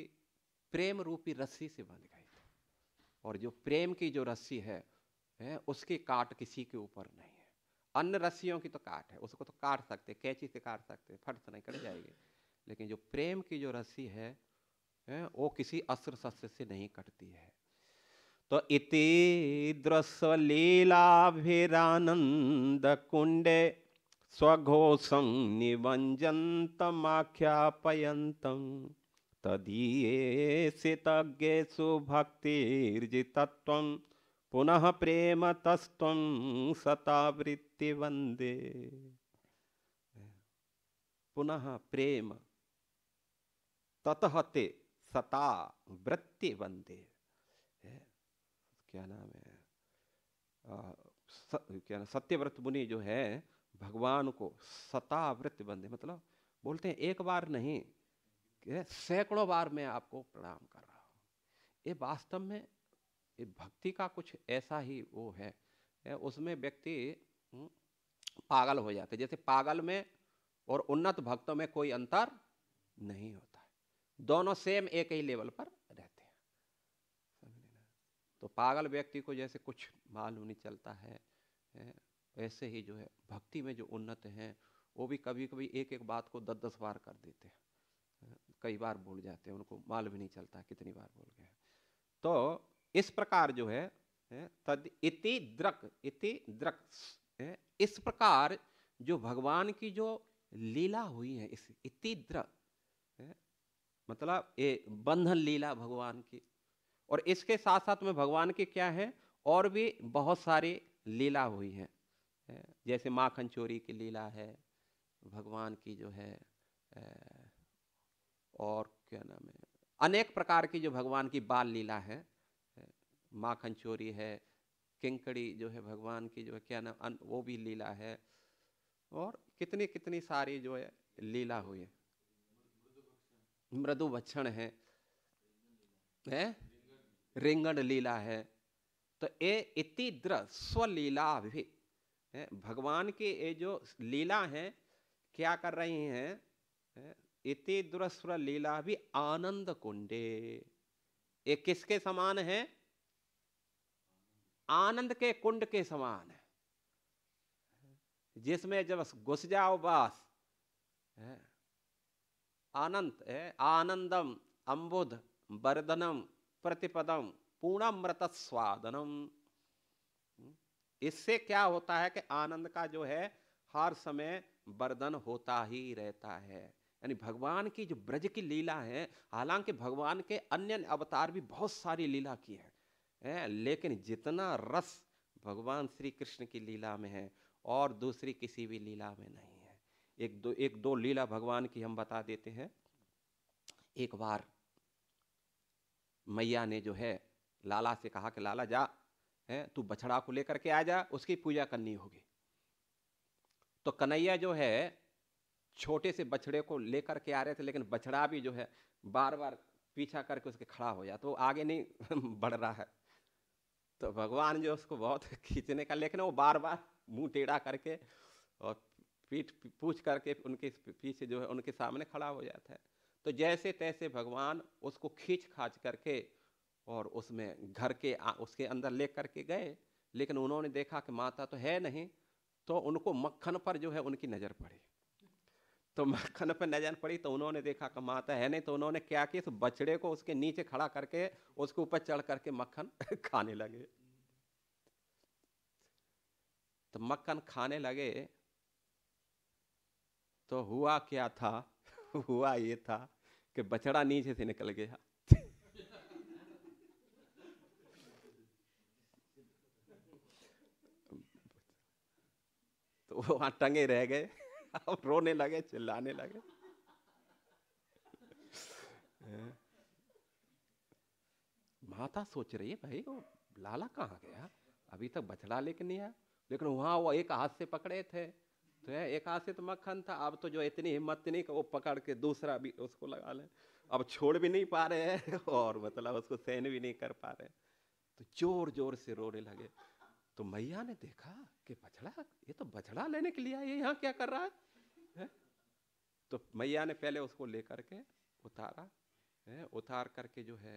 प्रेम रूपी रस्सी से बंध गए थे और जो प्रेम की जो रस्सी है, है उसकी काट किसी के ऊपर नहीं है अन्य रस्सियों की तो काट है उसको तो काट सकते कैंची से काट सकते फट से तो नहीं कट जाएगी लेकिन जो प्रेम की जो रस्सी है वो किसी अस्त्र शस्त्र से नहीं कटती है तो इति द्रस्व लीलाभिरानंद कुंडे स्वघोषं निवंजन्तमाख्यापयन्तं तदीयेषितज्ञेषु भक्तिर्जितत्वं पुनः प्रेमतस्त्वं वंदे पुनः प्रेम ततहते सता वृत्ति वंदे क्या नाम है क्या नाम सत्यव्रत मुनि जो है भगवान को सतावृत बंदे मतलब बोलते हैं एक बार नहीं सैकड़ों बार मैं आपको प्रणाम कर रहा हूँ ये वास्तव में ये भक्ति का कुछ ऐसा ही वो है, है उसमें व्यक्ति हम्म, पागल हो जाते जैसे पागल में और उन्नत भक्तों में कोई अंतर नहीं होता दोनों सेम एक ही लेवल पर रहते हैं तो पागल व्यक्ति को जैसे कुछ मालूम नहीं चलता है ऐसे ही जो है भक्ति में जो उन्नत हैं वो भी कभी कभी एक एक बात को दस दस बार कर देते हैं कई बार भूल जाते हैं उनको माल भी नहीं चलता कितनी बार भूल गए तो इस प्रकार जो है तद इति द्रक इति द्रक इस प्रकार जो भगवान की जो लीला हुई है इस इति द्रक मतलब ये बंधन लीला भगवान की और इसके साथ साथ में भगवान की क्या है और भी बहुत सारी लीला हुई हैं जैसे माखन चोरी की लीला है भगवान की जो है और क्या नाम है अनेक प्रकार की जो भगवान की बाल लीला है माखन चोरी है किंकड़ी जो है भगवान की जो है क्या नाम वो भी लीला है और कितनी कितनी सारी जो है लीला हुई है मृदु भक्षण है है रिंगण लीला है तो ये इति द्र स्वलीला भी है भगवान की ये जो लीला है क्या कर रही हैं इति स्व लीला भी आनंद कुंडे ये किसके समान है आनंद के कुंड के समान है जिसमें जब घुस जाओ बस है अनंत है आनंदम अम्बुध वर्धनम प्रतिपदम पूर्णमृत स्वादनम इससे क्या होता है कि आनंद का जो है हर समय वर्धन होता ही रहता है यानी भगवान की जो ब्रज की लीला है हालांकि भगवान के अन्य अवतार भी बहुत सारी लीला की है, है लेकिन जितना रस भगवान श्री कृष्ण की लीला में है और दूसरी किसी भी लीला में नहीं एक दो एक दो लीला भगवान की हम बता देते हैं एक बार मैया ने जो है लाला से कहा कि लाला जा है तू बछड़ा को लेकर के आ जा उसकी पूजा करनी होगी तो कन्हैया जो है छोटे से बछड़े को लेकर के आ रहे थे लेकिन बछड़ा भी जो है बार बार पीछा करके उसके खड़ा हो जाता तो वो आगे नहीं बढ़ रहा है तो भगवान जो उसको बहुत खींचने का लेकिन वो बार बार मुंह टेढ़ा करके और पीठ पूछ करके उनके पीछे जो है उनके सामने खड़ा हो जाता है तो जैसे तैसे भगवान उसको खींच खाच करके और उसमें घर के आ, उसके अंदर ले करके गए लेकिन उन्होंने देखा कि माता तो है नहीं तो उनको मक्खन पर जो है उनकी नज़र पड़ी तो मक्खन पर नजर पड़ी तो उन्होंने देखा कि माता है नहीं तो उन्होंने क्या किया उस बछड़े को उसके नीचे खड़ा करके उसके ऊपर चढ़ करके मक्खन खाने लगे तो मक्खन खाने लगे तो हुआ क्या था हुआ ये था कि बछड़ा नीचे से निकल गया तो वो वहां टंगे रह गए अब रोने लगे चिल्लाने लगे माता सोच रही है भाई वो लाला कहाँ गया अभी तक बछड़ा लेके नहीं आया लेकिन वहां वो एक हाथ से पकड़े थे तो है एक आशित मक्खन था अब तो जो इतनी हिम्मत नहीं वो पकड़ के दूसरा भी उसको लगा लें अब छोड़ भी नहीं पा रहे हैं और मतलब उसको सहन भी नहीं कर पा रहे तो जोर जोर से रोने लगे तो मैया ने देखा कि बछड़ा ये तो बछड़ा लेने के लिए ये यहाँ क्या कर रहा है, है? तो मैया ने पहले उसको लेकर के उतारा है उतार करके जो है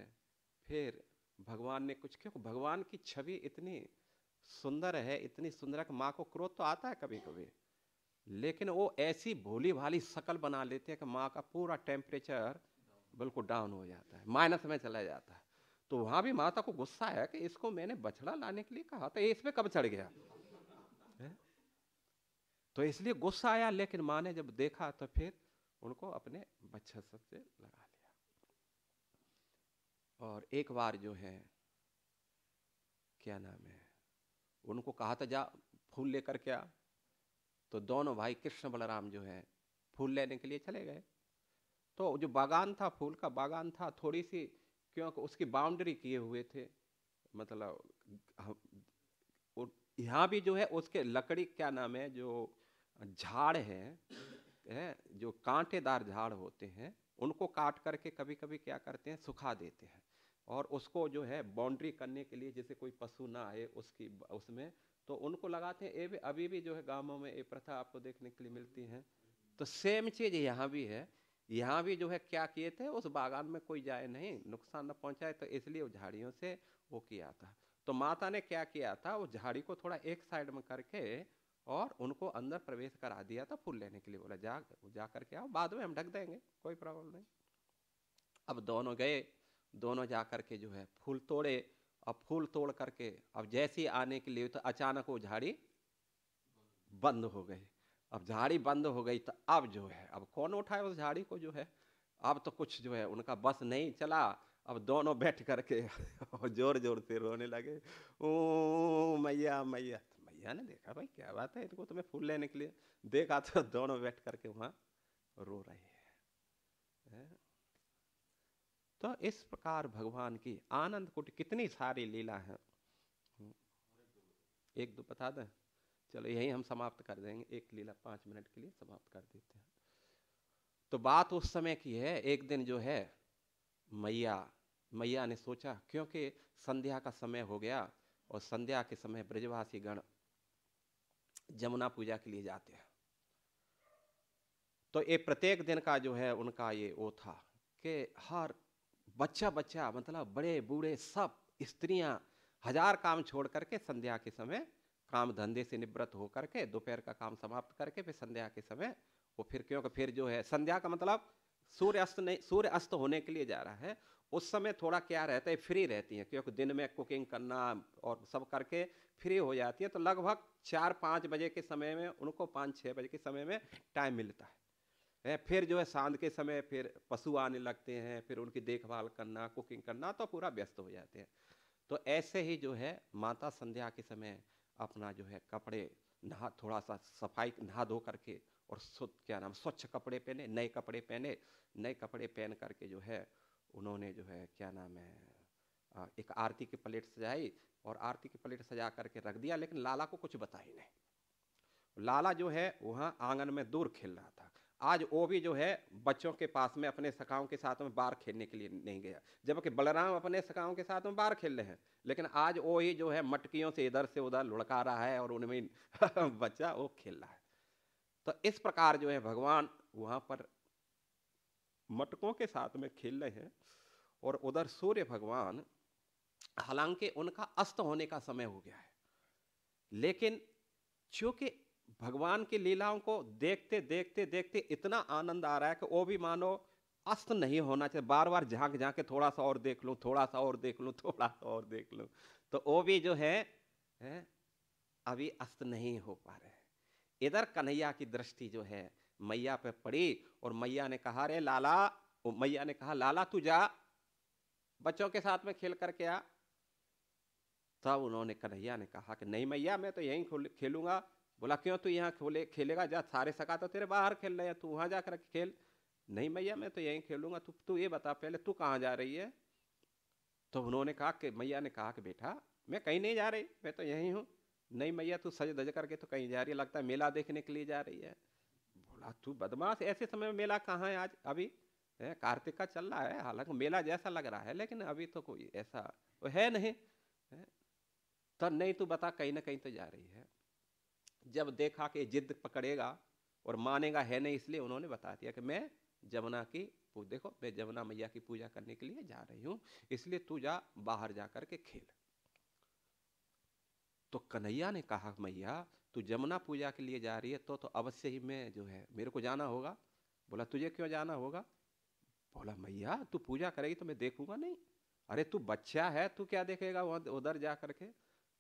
फिर भगवान ने कुछ क्यों भगवान की छवि इतनी सुंदर है इतनी सुंदर है कि माँ को क्रोध तो आता है कभी कभी लेकिन वो ऐसी भोली भाली शकल बना लेते हैं कि माँ का पूरा टेम्परेचर बिल्कुल डाउन हो जाता है माइनस में चला जाता है तो वहाँ भी माता को गुस्सा है कि इसको मैंने बछड़ा लाने के लिए कहा था इसमें कब चढ़ गया है? तो इसलिए गुस्सा आया लेकिन माँ ने जब देखा तो फिर उनको अपने बच्चा से लगा लिया और एक बार जो है क्या नाम है उनको कहा था जा फूल लेकर क्या तो दोनों भाई कृष्ण बलराम जो है फूल लेने के लिए चले गए तो जो बागान था फूल का बागान था थोड़ी सी क्योंकि उसकी बाउंड्री किए हुए थे मतलब यहाँ भी जो है उसके लकड़ी क्या नाम है जो झाड़ है, है, जो कांटेदार झाड़ होते हैं उनको काट करके कभी कभी क्या करते हैं सुखा देते हैं और उसको जो है बाउंड्री करने के लिए जैसे कोई पशु ना आए उसकी उसमें तो उनको लगाते हैं ये भी अभी भी जो है गांवों में ये प्रथा आपको देखने के लिए मिलती है तो सेम चीज़ यहाँ भी है यहाँ भी जो है क्या किए थे उस बागान में कोई जाए नहीं नुकसान न पहुँचाए तो इसलिए वो झाड़ियों से वो किया था तो माता ने क्या किया था वो झाड़ी को थोड़ा एक साइड में करके और उनको अंदर प्रवेश करा दिया था फूल लेने के लिए बोला जा जा करके आओ बाद में हम ढक देंगे कोई प्रॉब्लम नहीं अब दोनों गए दोनों जा करके जो है फूल तोड़े अब फूल तोड़ करके अब जैसे आने के लिए तो अचानक वो झाड़ी बंद हो गई अब झाड़ी बंद हो गई तो अब जो है अब कौन उठाए उस झाड़ी को जो है अब तो कुछ जो है उनका बस नहीं चला अब दोनों बैठ करके जोर जोर से रोने लगे ओ मैया मैया मैया ने देखा भाई क्या बात है इनको तुम्हें फूल लेने के लिए देखा तो दोनों बैठ करके वहाँ रो रहे हैं तो इस प्रकार भगवान की आनंद कुट कितनी सारी लीला है एक दो बता दें चलो यही हम समाप्त कर देंगे एक लीला पांच मिनट के लिए समाप्त कर देते हैं तो बात उस समय की है एक दिन जो है मैया मैया ने सोचा क्योंकि संध्या का समय हो गया और संध्या के समय ब्रजवासी गण जमुना पूजा के लिए जाते हैं तो ये प्रत्येक दिन का जो है उनका ये वो था कि हर बच्चा बच्चा मतलब बड़े बूढ़े सब स्त्रियां हजार काम छोड़ करके संध्या के समय काम धंधे से निवृत्त होकर के दोपहर का काम समाप्त करके फिर संध्या के समय वो फिर क्योंकि फिर जो है संध्या का मतलब सूर्य अस्त नहीं सूर्य अस्त होने के लिए जा रहा है उस समय थोड़ा क्या रहता है फ्री रहती हैं क्योंकि दिन में कुकिंग करना और सब करके फ्री हो जाती है तो लगभग चार पाँच बजे के समय में उनको पाँच छः बजे के समय में टाइम मिलता है है फिर जो है सांध के समय फिर पशु आने लगते हैं फिर उनकी देखभाल करना कुकिंग करना तो पूरा व्यस्त हो जाते हैं तो ऐसे ही जो है माता संध्या के समय अपना जो है कपड़े नहा थोड़ा सा सफाई नहा धो करके और क्या नाम स्वच्छ कपड़े पहने नए कपड़े पहने नए कपड़े पहन करके जो है उन्होंने जो है क्या नाम है एक आरती की प्लेट सजाई और आरती की प्लेट सजा करके रख दिया लेकिन लाला को कुछ बता ही नहीं लाला जो है वहाँ आंगन में दूर खेल रहा था आज वो भी जो है बच्चों के पास में अपने सखाओं के साथ में बाहर खेलने के लिए नहीं गया जबकि बलराम अपने सखाओं के साथ में बाहर खेल रहे हैं लेकिन आज वो ही जो है मटकियों से इधर से उधर लुढ़का रहा है और उनमें बच्चा वो खेल रहा है तो इस प्रकार जो है भगवान वहाँ पर मटकों के साथ में खेल रहे हैं और उधर सूर्य भगवान हालांकि उनका अस्त होने का समय हो गया है लेकिन चूंकि भगवान की लीलाओं को देखते देखते देखते इतना आनंद आ रहा है कि वो भी मानो अस्त नहीं होना चाहिए बार बार झांक झांक के थोड़ा सा और देख लूँ थोड़ा सा और देख लूँ थोड़ा सा और देख लूँ तो वो भी जो है, है अभी अस्त नहीं हो पा रहे इधर कन्हैया की दृष्टि जो है मैया पे पड़ी और मैया ने कहा रे लाला मैया ने कहा लाला तू जा बच्चों के साथ में खेल करके आ तब उन्होंने कन्हैया ने कहा कि नहीं मैया मैं तो यहीं खेलूंगा बोला क्यों तू यहाँ खोले खेलेगा जा सारे सका तो तेरे बाहर खेल रहे हैं तू वहाँ जाकर खेल नहीं मैया मैं तो यहीं खेलूंगा तू तू ये बता पहले तू कहाँ जा रही है तो उन्होंने कहा कि मैया ने कहा कि बेटा मैं कहीं नहीं जा रही मैं तो यहीं हूँ नहीं मैया तू सज धज करके तो कहीं जा रही है लगता है मेला देखने के लिए जा रही है बोला तू बदमाश ऐसे समय में मेला कहाँ है आज अभी कार्तिक का चल रहा है हालांकि मेला जैसा लग रहा है लेकिन अभी तो कोई ऐसा है नहीं तो नहीं तू बता कहीं ना कहीं तो जा रही है जब देखा कि जिद पकड़ेगा और मानेगा है नहीं इसलिए उन्होंने बता दिया कि मैं जमुना की देखो मैं जमुना मैया की पूजा करने के लिए जा रही हूँ इसलिए तू जा बाहर जा कर के खेल तो कन्हैया ने कहा मैया तू जमुना पूजा के लिए जा रही है तो तो अवश्य ही मैं जो है मेरे को जाना होगा बोला तुझे क्यों जाना होगा बोला मैया तू पूजा करेगी तो मैं देखूंगा नहीं अरे तू बच्चा है तू क्या देखेगा उधर जा करके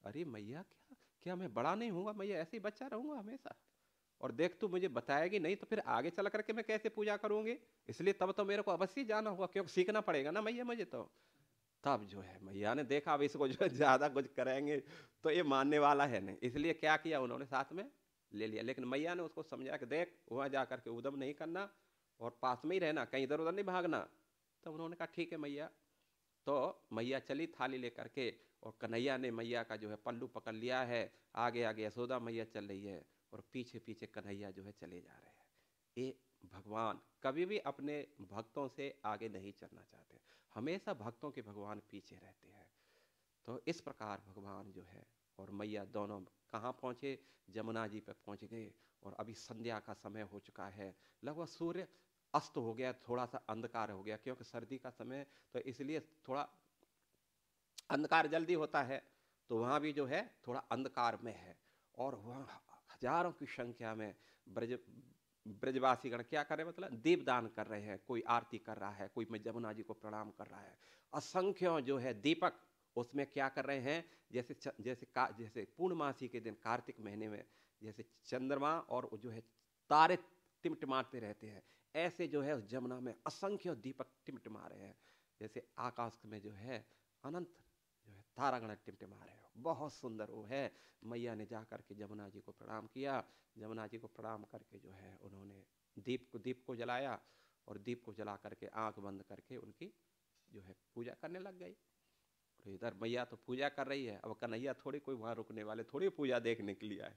अरे मैया क्या क्या मैं बड़ा नहीं हूँ मैं ये ऐसे ही बच्चा रहूँगा हमेशा और देख तू मुझे बताएगी नहीं तो फिर आगे चल करके मैं कैसे पूजा करूँगी इसलिए तब तो मेरे को अवश्य जाना होगा क्योंकि सीखना पड़ेगा ना मैया मुझे तो तब जो है मैया ने देखा अब इसको जो है ज़्यादा कुछ करेंगे तो ये मानने वाला है नहीं इसलिए क्या किया उन्होंने साथ में ले लिया लेकिन मैया ने उसको समझा कि देख वहाँ जा करके उदम नहीं करना और पास में ही रहना कहीं इधर उधर नहीं भागना तो उन्होंने कहा ठीक है मैया तो मैया चली थाली लेकर के और कन्हैया ने मैया का जो है पल्लू पकड़ लिया है आगे आगे यशोदा मैया चल रही है और पीछे पीछे कन्हैया जो है चले जा रहे हैं ये भगवान कभी भी अपने भक्तों से आगे नहीं चलना चाहते हमेशा भक्तों के भगवान पीछे रहते हैं तो इस प्रकार भगवान जो है और मैया दोनों कहाँ पहुँचे जमुना जी पर पहुँच गए और अभी संध्या का समय हो चुका है लगभग सूर्य अस्त हो गया थोड़ा सा अंधकार हो गया क्योंकि सर्दी का समय तो इसलिए थोड़ा अंधकार जल्दी होता है तो वहाँ भी जो है थोड़ा अंधकार में है और वहाँ हजारों की संख्या में ब्रज ब्रजवासीगण क्या करें मतलब दीपदान कर रहे हैं कोई आरती कर रहा है कोई मैं जमुना जी को प्रणाम कर रहा है असंख्य जो है दीपक उसमें क्या कर रहे हैं जैसे जैसे का जैसे पूर्णमासी के दिन कार्तिक महीने में जैसे चंद्रमा और जो है तारे टिमटिमाते रहते हैं ऐसे जो है उस जमुना में असंख्य दीपक टिमटिमा रहे हैं जैसे आकाश में जो है अनंत तारागण टिमटिमा रहे हो बहुत सुंदर वो है मैया ने जा करके जमुना जी को प्रणाम किया जमुना जी को प्रणाम करके जो है उन्होंने दीप को दीप को जलाया और दीप को जला करके आंख बंद करके उनकी जो है पूजा करने लग गई और इधर मैया तो पूजा कर रही है अब कन्हैया थोड़ी कोई वहाँ रुकने वाले थोड़ी पूजा देखने के लिए आए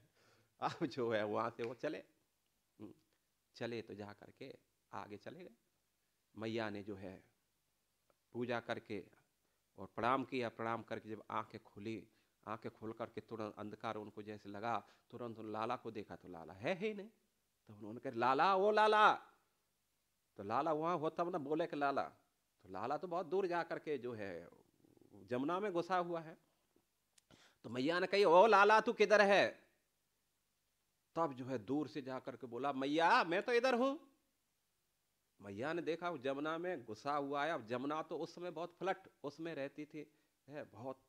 अब जो है वहाँ से वो चले हम्म, चले तो जा करके आगे चले गए मैया ने जो है पूजा करके और प्रणाम किया प्रणाम करके जब आंखें खुली आंखें खोल करके तुरंत अंधकार उनको जैसे लगा तुरंत उन लाला को देखा तो लाला है ही नहीं तो उन्होंने कहा लाला ओ लाला तो लाला वहाँ होता ना मतलब बोले कि लाला तो लाला तो बहुत दूर जा करके जो है जमुना में घुसा हुआ है तो मैया ने कही ओ लाला तू किधर है तब जो है दूर से जा करके बोला मैया मैं तो इधर हूँ मैया ने देखा जमुना में गुस्सा हुआ है अब जमुना तो उस समय बहुत फ्लट उसमें रहती थी है बहुत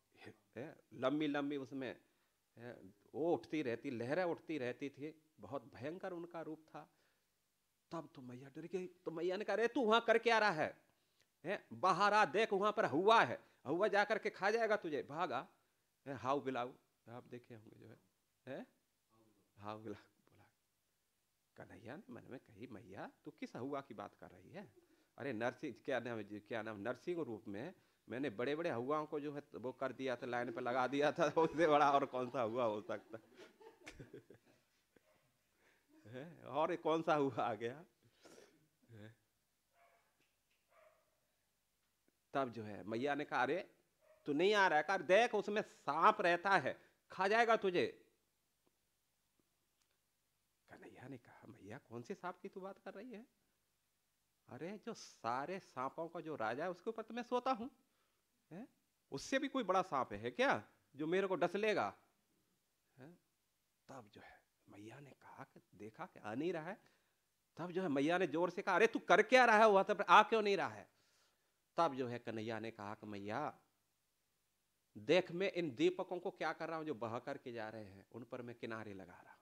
है लंबी लंबी उसमें है वो उठती रहती लहरें उठती रहती थी बहुत भयंकर उनका रूप था तब तो मैया डर गई तो मैया ने कहा रे तू वहाँ कर क्या रहा है है बाहर आ देख वहाँ पर हुआ है हुआ जा करके खा जाएगा तुझे भागा हाउ बिलाऊ आप देखे होंगे जो है, है? हाउ बिलाऊ कन्हैया ने मन में कही मैया तू किस हुआ की बात कर रही है अरे नरसिंह क्या नाम क्या नाम नरसिंह रूप में मैंने बड़े बड़े हवाओं को जो है तो वो कर दिया था लाइन पे लगा दिया था उससे बड़ा और कौन सा हुआ हो सकता है और कौन सा हुआ आ गया तब जो है मैया ने कहा अरे तू नहीं आ रहा है कर देख उसमें सांप रहता है खा जाएगा तुझे भैया कौन से सांप की तू बात कर रही है अरे जो सारे सांपों का जो राजा है उसके ऊपर तो मैं सोता हूँ उससे भी कोई बड़ा सांप है क्या जो मेरे को डस लेगा है? तब जो है मैया ने कहा कि देखा कि आ नहीं रहा है तब जो है मैया ने जोर से कहा अरे तू कर क्या रहा है वहां तब आ क्यों नहीं रहा है तब जो है कन्हैया ने कहा कि मैया देख मैं इन दीपकों को क्या कर रहा हूं जो बहा करके जा रहे हैं उन पर मैं किनारे लगा रहा हूं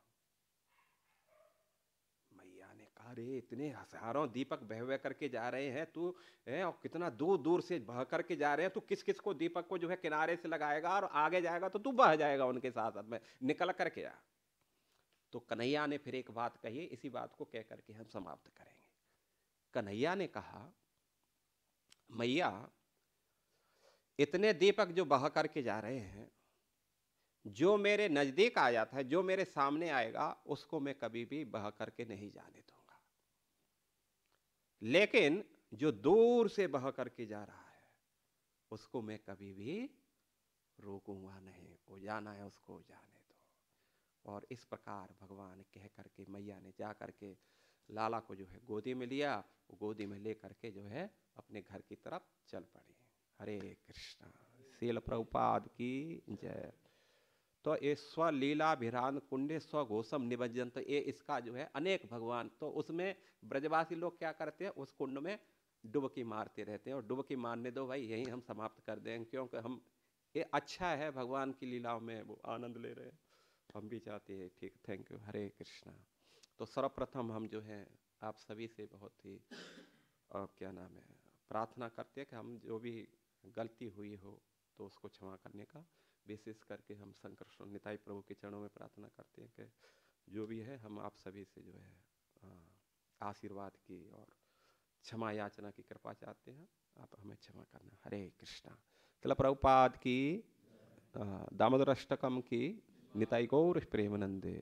अरे इतने हजारों दीपक बह बह करके जा रहे हैं तू है और कितना दूर दूर से बह करके जा रहे हैं तू किस किस को दीपक को जो है किनारे से लगाएगा और आगे जाएगा तो तू बह जाएगा उनके साथ साथ में निकल करके आ तो कन्हैया ने फिर एक बात कही इसी बात को कह करके हम समाप्त करेंगे कन्हैया ने कहा मैया इतने दीपक जो बह करके जा रहे हैं जो मेरे नज़दीक आ जाता है जो मेरे सामने आएगा उसको मैं कभी भी बह करके नहीं जाने दूँ लेकिन जो दूर से बह करके जा रहा है उसको मैं कभी भी रोकूंगा नहीं वो जाना है उसको जाने दो और इस प्रकार भगवान कह करके मैया ने जा करके लाला को जो है गोदी में लिया वो गोदी में ले करके जो है अपने घर की तरफ चल पड़ी हरे कृष्णा शील प्रभुपाद की जय तो ये स्वलीला भिरान कुंडे स्व घोषम निबंजन तो ये इसका जो है अनेक भगवान तो उसमें ब्रजवासी लोग क्या करते हैं उस कुंड में डुबकी मारते रहते हैं और डुबकी मारने दो भाई यहीं हम समाप्त कर दें क्योंकि हम ये अच्छा है भगवान की लीलाओं में वो आनंद ले रहे हैं हम भी चाहते हैं ठीक थैंक यू हरे कृष्णा तो सर्वप्रथम हम जो है आप सभी से बहुत ही और क्या नाम है प्रार्थना करते हैं कि हम जो भी गलती हुई हो तो उसको क्षमा करने का विशेष करके हम शंकर निताई प्रभु के चरणों में प्रार्थना करते हैं कि जो भी है हम आप सभी से जो है आशीर्वाद की और क्षमा याचना की कृपा चाहते हैं आप हमें क्षमा करना हरे कृष्णा किला प्रभुपाद की दामोदर अष्टकम की निताई गौर प्रेमनंदे